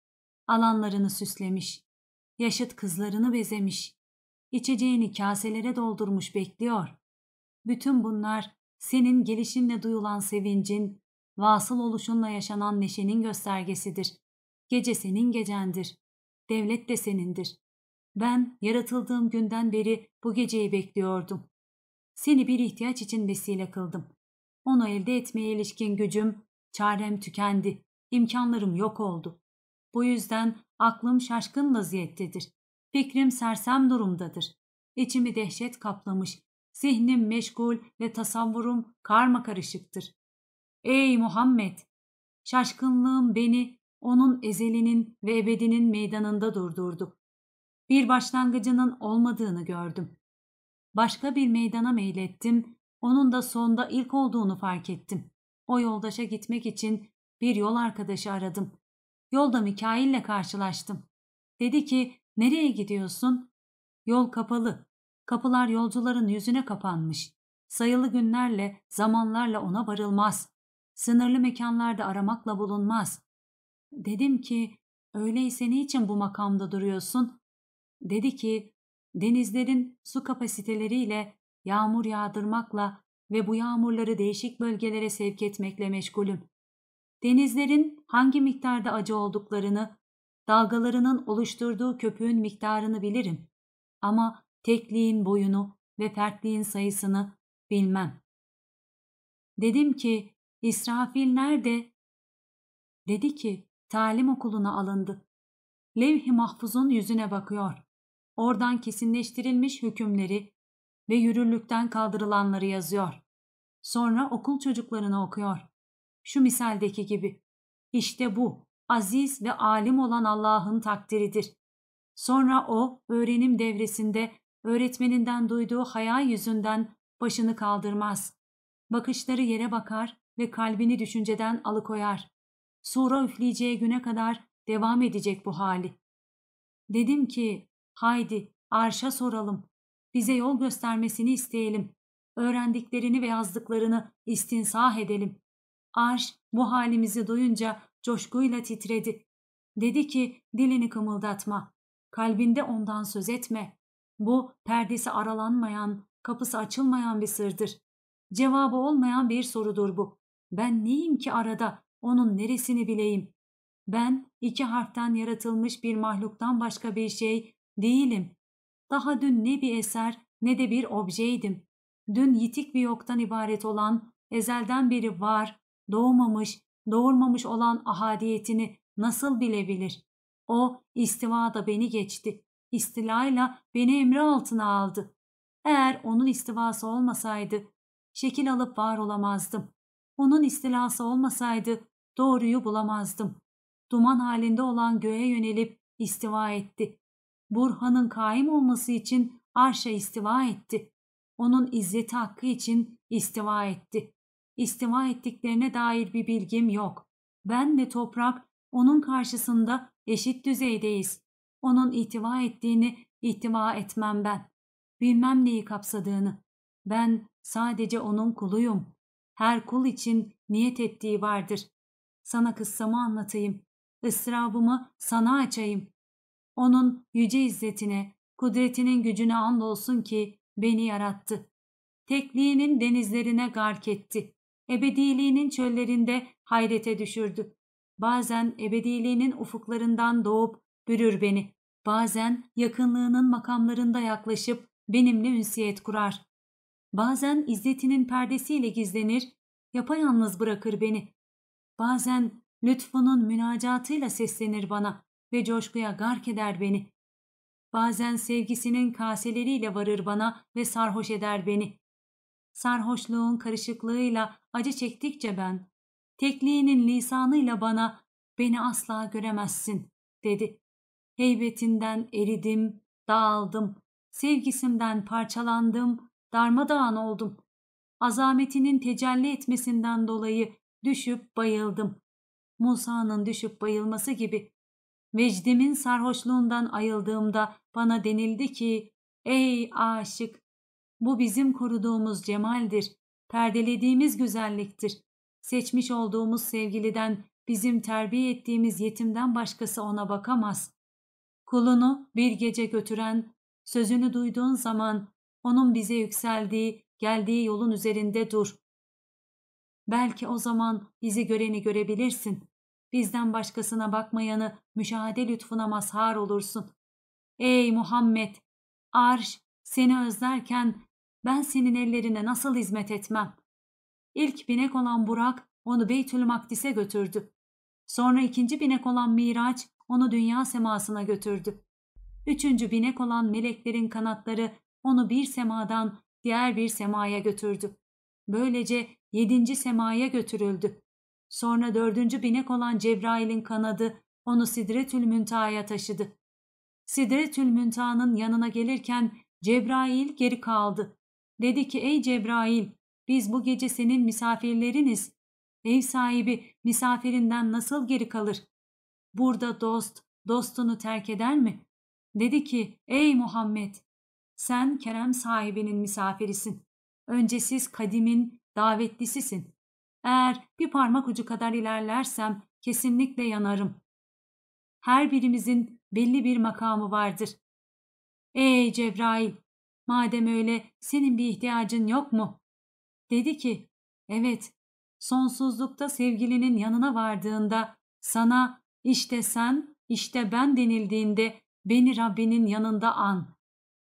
[SPEAKER 1] Alanlarını süslemiş. Yaşıt kızlarını bezemiş. içeceğini kaselere doldurmuş bekliyor. Bütün bunlar senin gelişinle duyulan sevincin, vasıl oluşunla yaşanan neşenin göstergesidir. Gece senin gecendir devlet de senindir. Ben yaratıldığım günden beri bu geceyi bekliyordum. Seni bir ihtiyaç için vesile kıldım. Onu elde etmeye ilişkin gücüm, çarem tükendi, imkanlarım yok oldu. Bu yüzden aklım şaşkın vaziyettedir. Fikrim sersem durumdadır. İçimi dehşet kaplamış, zihnim meşgul ve tasavvurum karma karışıktır. Ey Muhammed! Şaşkınlığım beni onun ezelinin ve ebedinin meydanında durdurduk. Bir başlangıcının olmadığını gördüm. Başka bir meydana meylettim, onun da sonda ilk olduğunu fark ettim. O yoldaşa gitmek için bir yol arkadaşı aradım. Yolda Mikail'le karşılaştım. Dedi ki, nereye gidiyorsun? Yol kapalı. Kapılar yolcuların yüzüne kapanmış. Sayılı günlerle, zamanlarla ona varılmaz. Sınırlı mekanlarda aramakla bulunmaz. Dedim ki öyleyse niçin bu makamda duruyorsun? Dedi ki denizlerin su kapasiteleriyle yağmur yağdırmakla ve bu yağmurları değişik bölgelere sevk etmekle meşgulüm. Denizlerin hangi miktarda acı olduklarını, dalgalarının oluşturduğu köpüğün miktarını bilirim. Ama tekliğin boyunu ve fertliğin sayısını bilmem. Dedim ki, İsrafil nerede? Dedi ki, talim okuluna alındı. Levh-i Mahfuz'un yüzüne bakıyor. Oradan kesinleştirilmiş hükümleri ve yürürlükten kaldırılanları yazıyor. Sonra okul çocuklarına okuyor. Şu misaldeki gibi. İşte bu, aziz ve alim olan Allah'ın takdiridir. Sonra o, öğrenim devresinde öğretmeninden duyduğu hayal yüzünden başını kaldırmaz. Bakışları yere bakar ve kalbini düşünceden alıkoyar sura üfleyeceği güne kadar devam edecek bu hali. Dedim ki, haydi arşa soralım, bize yol göstermesini isteyelim, öğrendiklerini ve yazdıklarını istinsah edelim. Arş bu halimizi duyunca coşkuyla titredi. Dedi ki, dilini kımıldatma, kalbinde ondan söz etme. Bu perdesi aralanmayan, kapısı açılmayan bir sırdır. Cevabı olmayan bir sorudur bu. Ben neyim ki arada onun neresini bileyim? Ben iki harften yaratılmış bir mahluktan başka bir şey değilim. Daha dün ne bir eser ne de bir objeydim. Dün yitik bir yoktan ibaret olan, ezelden beri var, doğmamış, doğurmamış olan ahadiyetini nasıl bilebilir? O istiva da beni geçti. İstilayla beni emri altına aldı. Eğer onun istivası olmasaydı şekil alıp var olamazdım. Onun istilası olmasaydı doğruyu bulamazdım. Duman halinde olan göğe yönelip istiva etti. Burhan'ın kaim olması için arşa istiva etti. Onun izzeti hakkı için istiva etti. İstiva ettiklerine dair bir bilgim yok. Ben ve toprak onun karşısında eşit düzeydeyiz. Onun ihtiva ettiğini ihtiva etmem ben. Bilmem neyi kapsadığını. Ben sadece onun kuluyum. Her kul için niyet ettiği vardır sana kıssamı anlatayım, ısrabımı sana açayım. Onun yüce izzetine, kudretinin gücüne andolsun ki beni yarattı. Tekliğinin denizlerine gark etti. Ebediliğinin çöllerinde hayrete düşürdü. Bazen ebediliğinin ufuklarından doğup bürür beni. Bazen yakınlığının makamlarında yaklaşıp benimle ünsiyet kurar. Bazen izzetinin perdesiyle gizlenir, yapayalnız bırakır beni. Bazen lütfunun münacatıyla seslenir bana ve coşkuya gark eder beni. Bazen sevgisinin kaseleriyle varır bana ve sarhoş eder beni. Sarhoşluğun karışıklığıyla acı çektikçe ben, tekliğinin lisanıyla bana, beni asla göremezsin, dedi. Heybetinden eridim, dağıldım, sevgisimden parçalandım, darmadağın oldum. Azametinin tecelli etmesinden dolayı Düşüp bayıldım. Musa'nın düşüp bayılması gibi. Vecdimin sarhoşluğundan ayıldığımda bana denildi ki, ''Ey aşık, bu bizim koruduğumuz cemaldir, perdelediğimiz güzelliktir. Seçmiş olduğumuz sevgiliden, bizim terbiye ettiğimiz yetimden başkası ona bakamaz. Kulunu bir gece götüren, sözünü duyduğun zaman onun bize yükseldiği, geldiği yolun üzerinde dur. Belki o zaman bizi göreni görebilirsin. Bizden başkasına bakmayanı müşahede lütfuna mazhar olursun. Ey Muhammed! Arş seni özlerken ben senin ellerine nasıl hizmet etmem? İlk binek olan Burak onu Beytül Makdis'e götürdü. Sonra ikinci binek olan Miraç onu dünya semasına götürdü. Üçüncü binek olan meleklerin kanatları onu bir semadan diğer bir semaya götürdü. Böylece yedinci semaya götürüldü. Sonra dördüncü binek olan Cebrail'in kanadı onu Sidretül Müntaha'ya taşıdı. Sidretül Müntaha'nın yanına gelirken Cebrail geri kaldı. Dedi ki ey Cebrail biz bu gece senin misafirleriniz. Ev sahibi misafirinden nasıl geri kalır? Burada dost dostunu terk eder mi? Dedi ki ey Muhammed sen kerem sahibinin misafirisin. Öncesiz kadimin davetlisisin. Eğer bir parmak ucu kadar ilerlersem kesinlikle yanarım. Her birimizin belli bir makamı vardır. Ey Cebrail, madem öyle senin bir ihtiyacın yok mu? Dedi ki, evet, sonsuzlukta sevgilinin yanına vardığında sana işte sen, işte ben denildiğinde beni Rabbinin yanında an.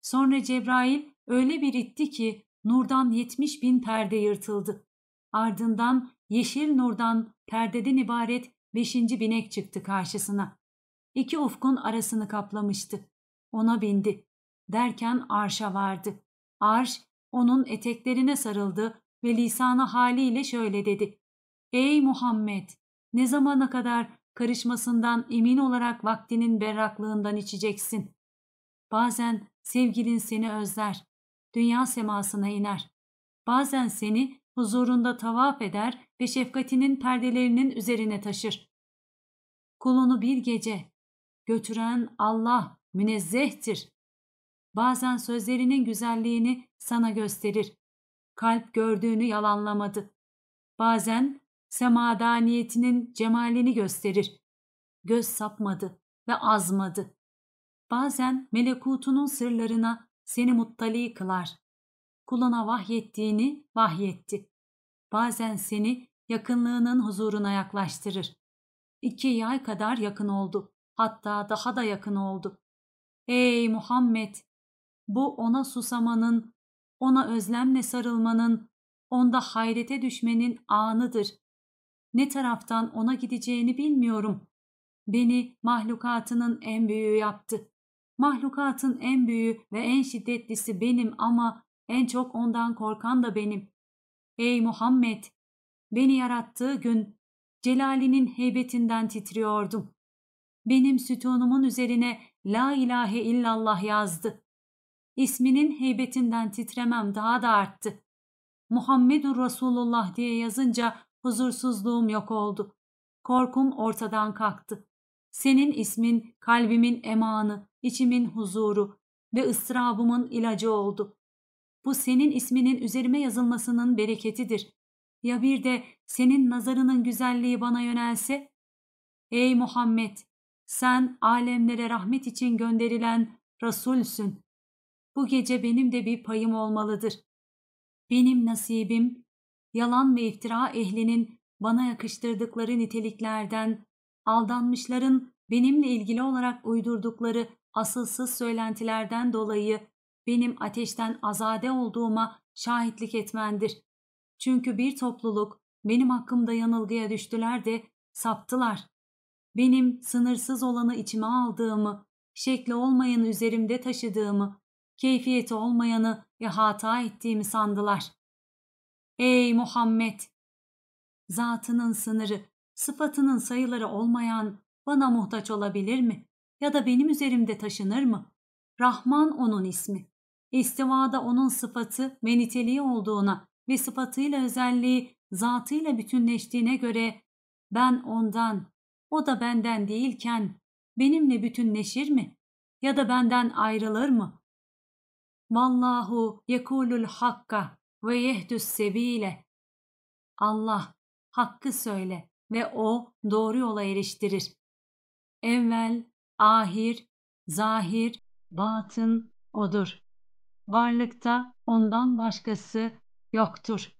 [SPEAKER 1] Sonra Cebrail öyle bir itti ki nurdan yetmiş bin perde yırtıldı. Ardından yeşil nurdan perdeden ibaret beşinci binek çıktı karşısına. İki ufkun arasını kaplamıştı. Ona bindi. Derken arşa vardı. Arş onun eteklerine sarıldı ve lisanı haliyle şöyle dedi. Ey Muhammed! Ne zamana kadar karışmasından emin olarak vaktinin berraklığından içeceksin? Bazen sevgilin seni özler dünya semasına iner. Bazen seni huzurunda tavaf eder ve şefkatinin perdelerinin üzerine taşır. Kulunu bir gece götüren Allah münezzehtir. Bazen sözlerinin güzelliğini sana gösterir. Kalp gördüğünü yalanlamadı. Bazen semadaniyetinin cemalini gösterir. Göz sapmadı ve azmadı. Bazen melekutunun sırlarına seni muttali kılar. Kuluna vahyettiğini vahyetti. Bazen seni yakınlığının huzuruna yaklaştırır. İki yay kadar yakın oldu. Hatta daha da yakın oldu. Ey Muhammed! Bu ona susamanın, ona özlemle sarılmanın, onda hayrete düşmenin anıdır. Ne taraftan ona gideceğini bilmiyorum. Beni mahlukatının en büyüğü yaptı. Mahlukatın en büyüğü ve en şiddetlisi benim ama en çok ondan korkan da benim. Ey Muhammed! Beni yarattığı gün celalinin heybetinden titriyordum. Benim sütunumun üzerine La ilahe illallah yazdı. İsminin heybetinden titremem daha da arttı. Muhammedur Resulullah diye yazınca huzursuzluğum yok oldu. Korkum ortadan kalktı. Senin ismin kalbimin emanı, içimin huzuru ve ıstırabımın ilacı oldu. Bu senin isminin üzerime yazılmasının bereketidir. Ya bir de senin nazarının güzelliği bana yönelse? Ey Muhammed! Sen alemlere rahmet için gönderilen Resulsün. Bu gece benim de bir payım olmalıdır. Benim nasibim, yalan ve iftira ehlinin bana yakıştırdıkları niteliklerden, aldanmışların benimle ilgili olarak uydurdukları asılsız söylentilerden dolayı benim ateşten azade olduğuma şahitlik etmendir. Çünkü bir topluluk benim hakkımda yanılgıya düştüler de saptılar. Benim sınırsız olanı içime aldığımı, şekli olmayanı üzerimde taşıdığımı, keyfiyeti olmayanı ve hata ettiğimi sandılar. Ey Muhammed! Zatının sınırı, sıfatının sayıları olmayan bana muhtaç olabilir mi? ya da benim üzerimde taşınır mı? Rahman onun ismi. İstivada onun sıfatı meniteliği olduğuna ve sıfatıyla özelliği zatıyla bütünleştiğine göre ben ondan, o da benden değilken benimle bütünleşir mi? Ya da benden ayrılır mı? Vallahu yekulul hakka ve yehdüs sebiyle. Allah hakkı söyle ve o doğru yola eriştirir. Evvel ahir, zahir, batın odur. Varlıkta ondan başkası yoktur.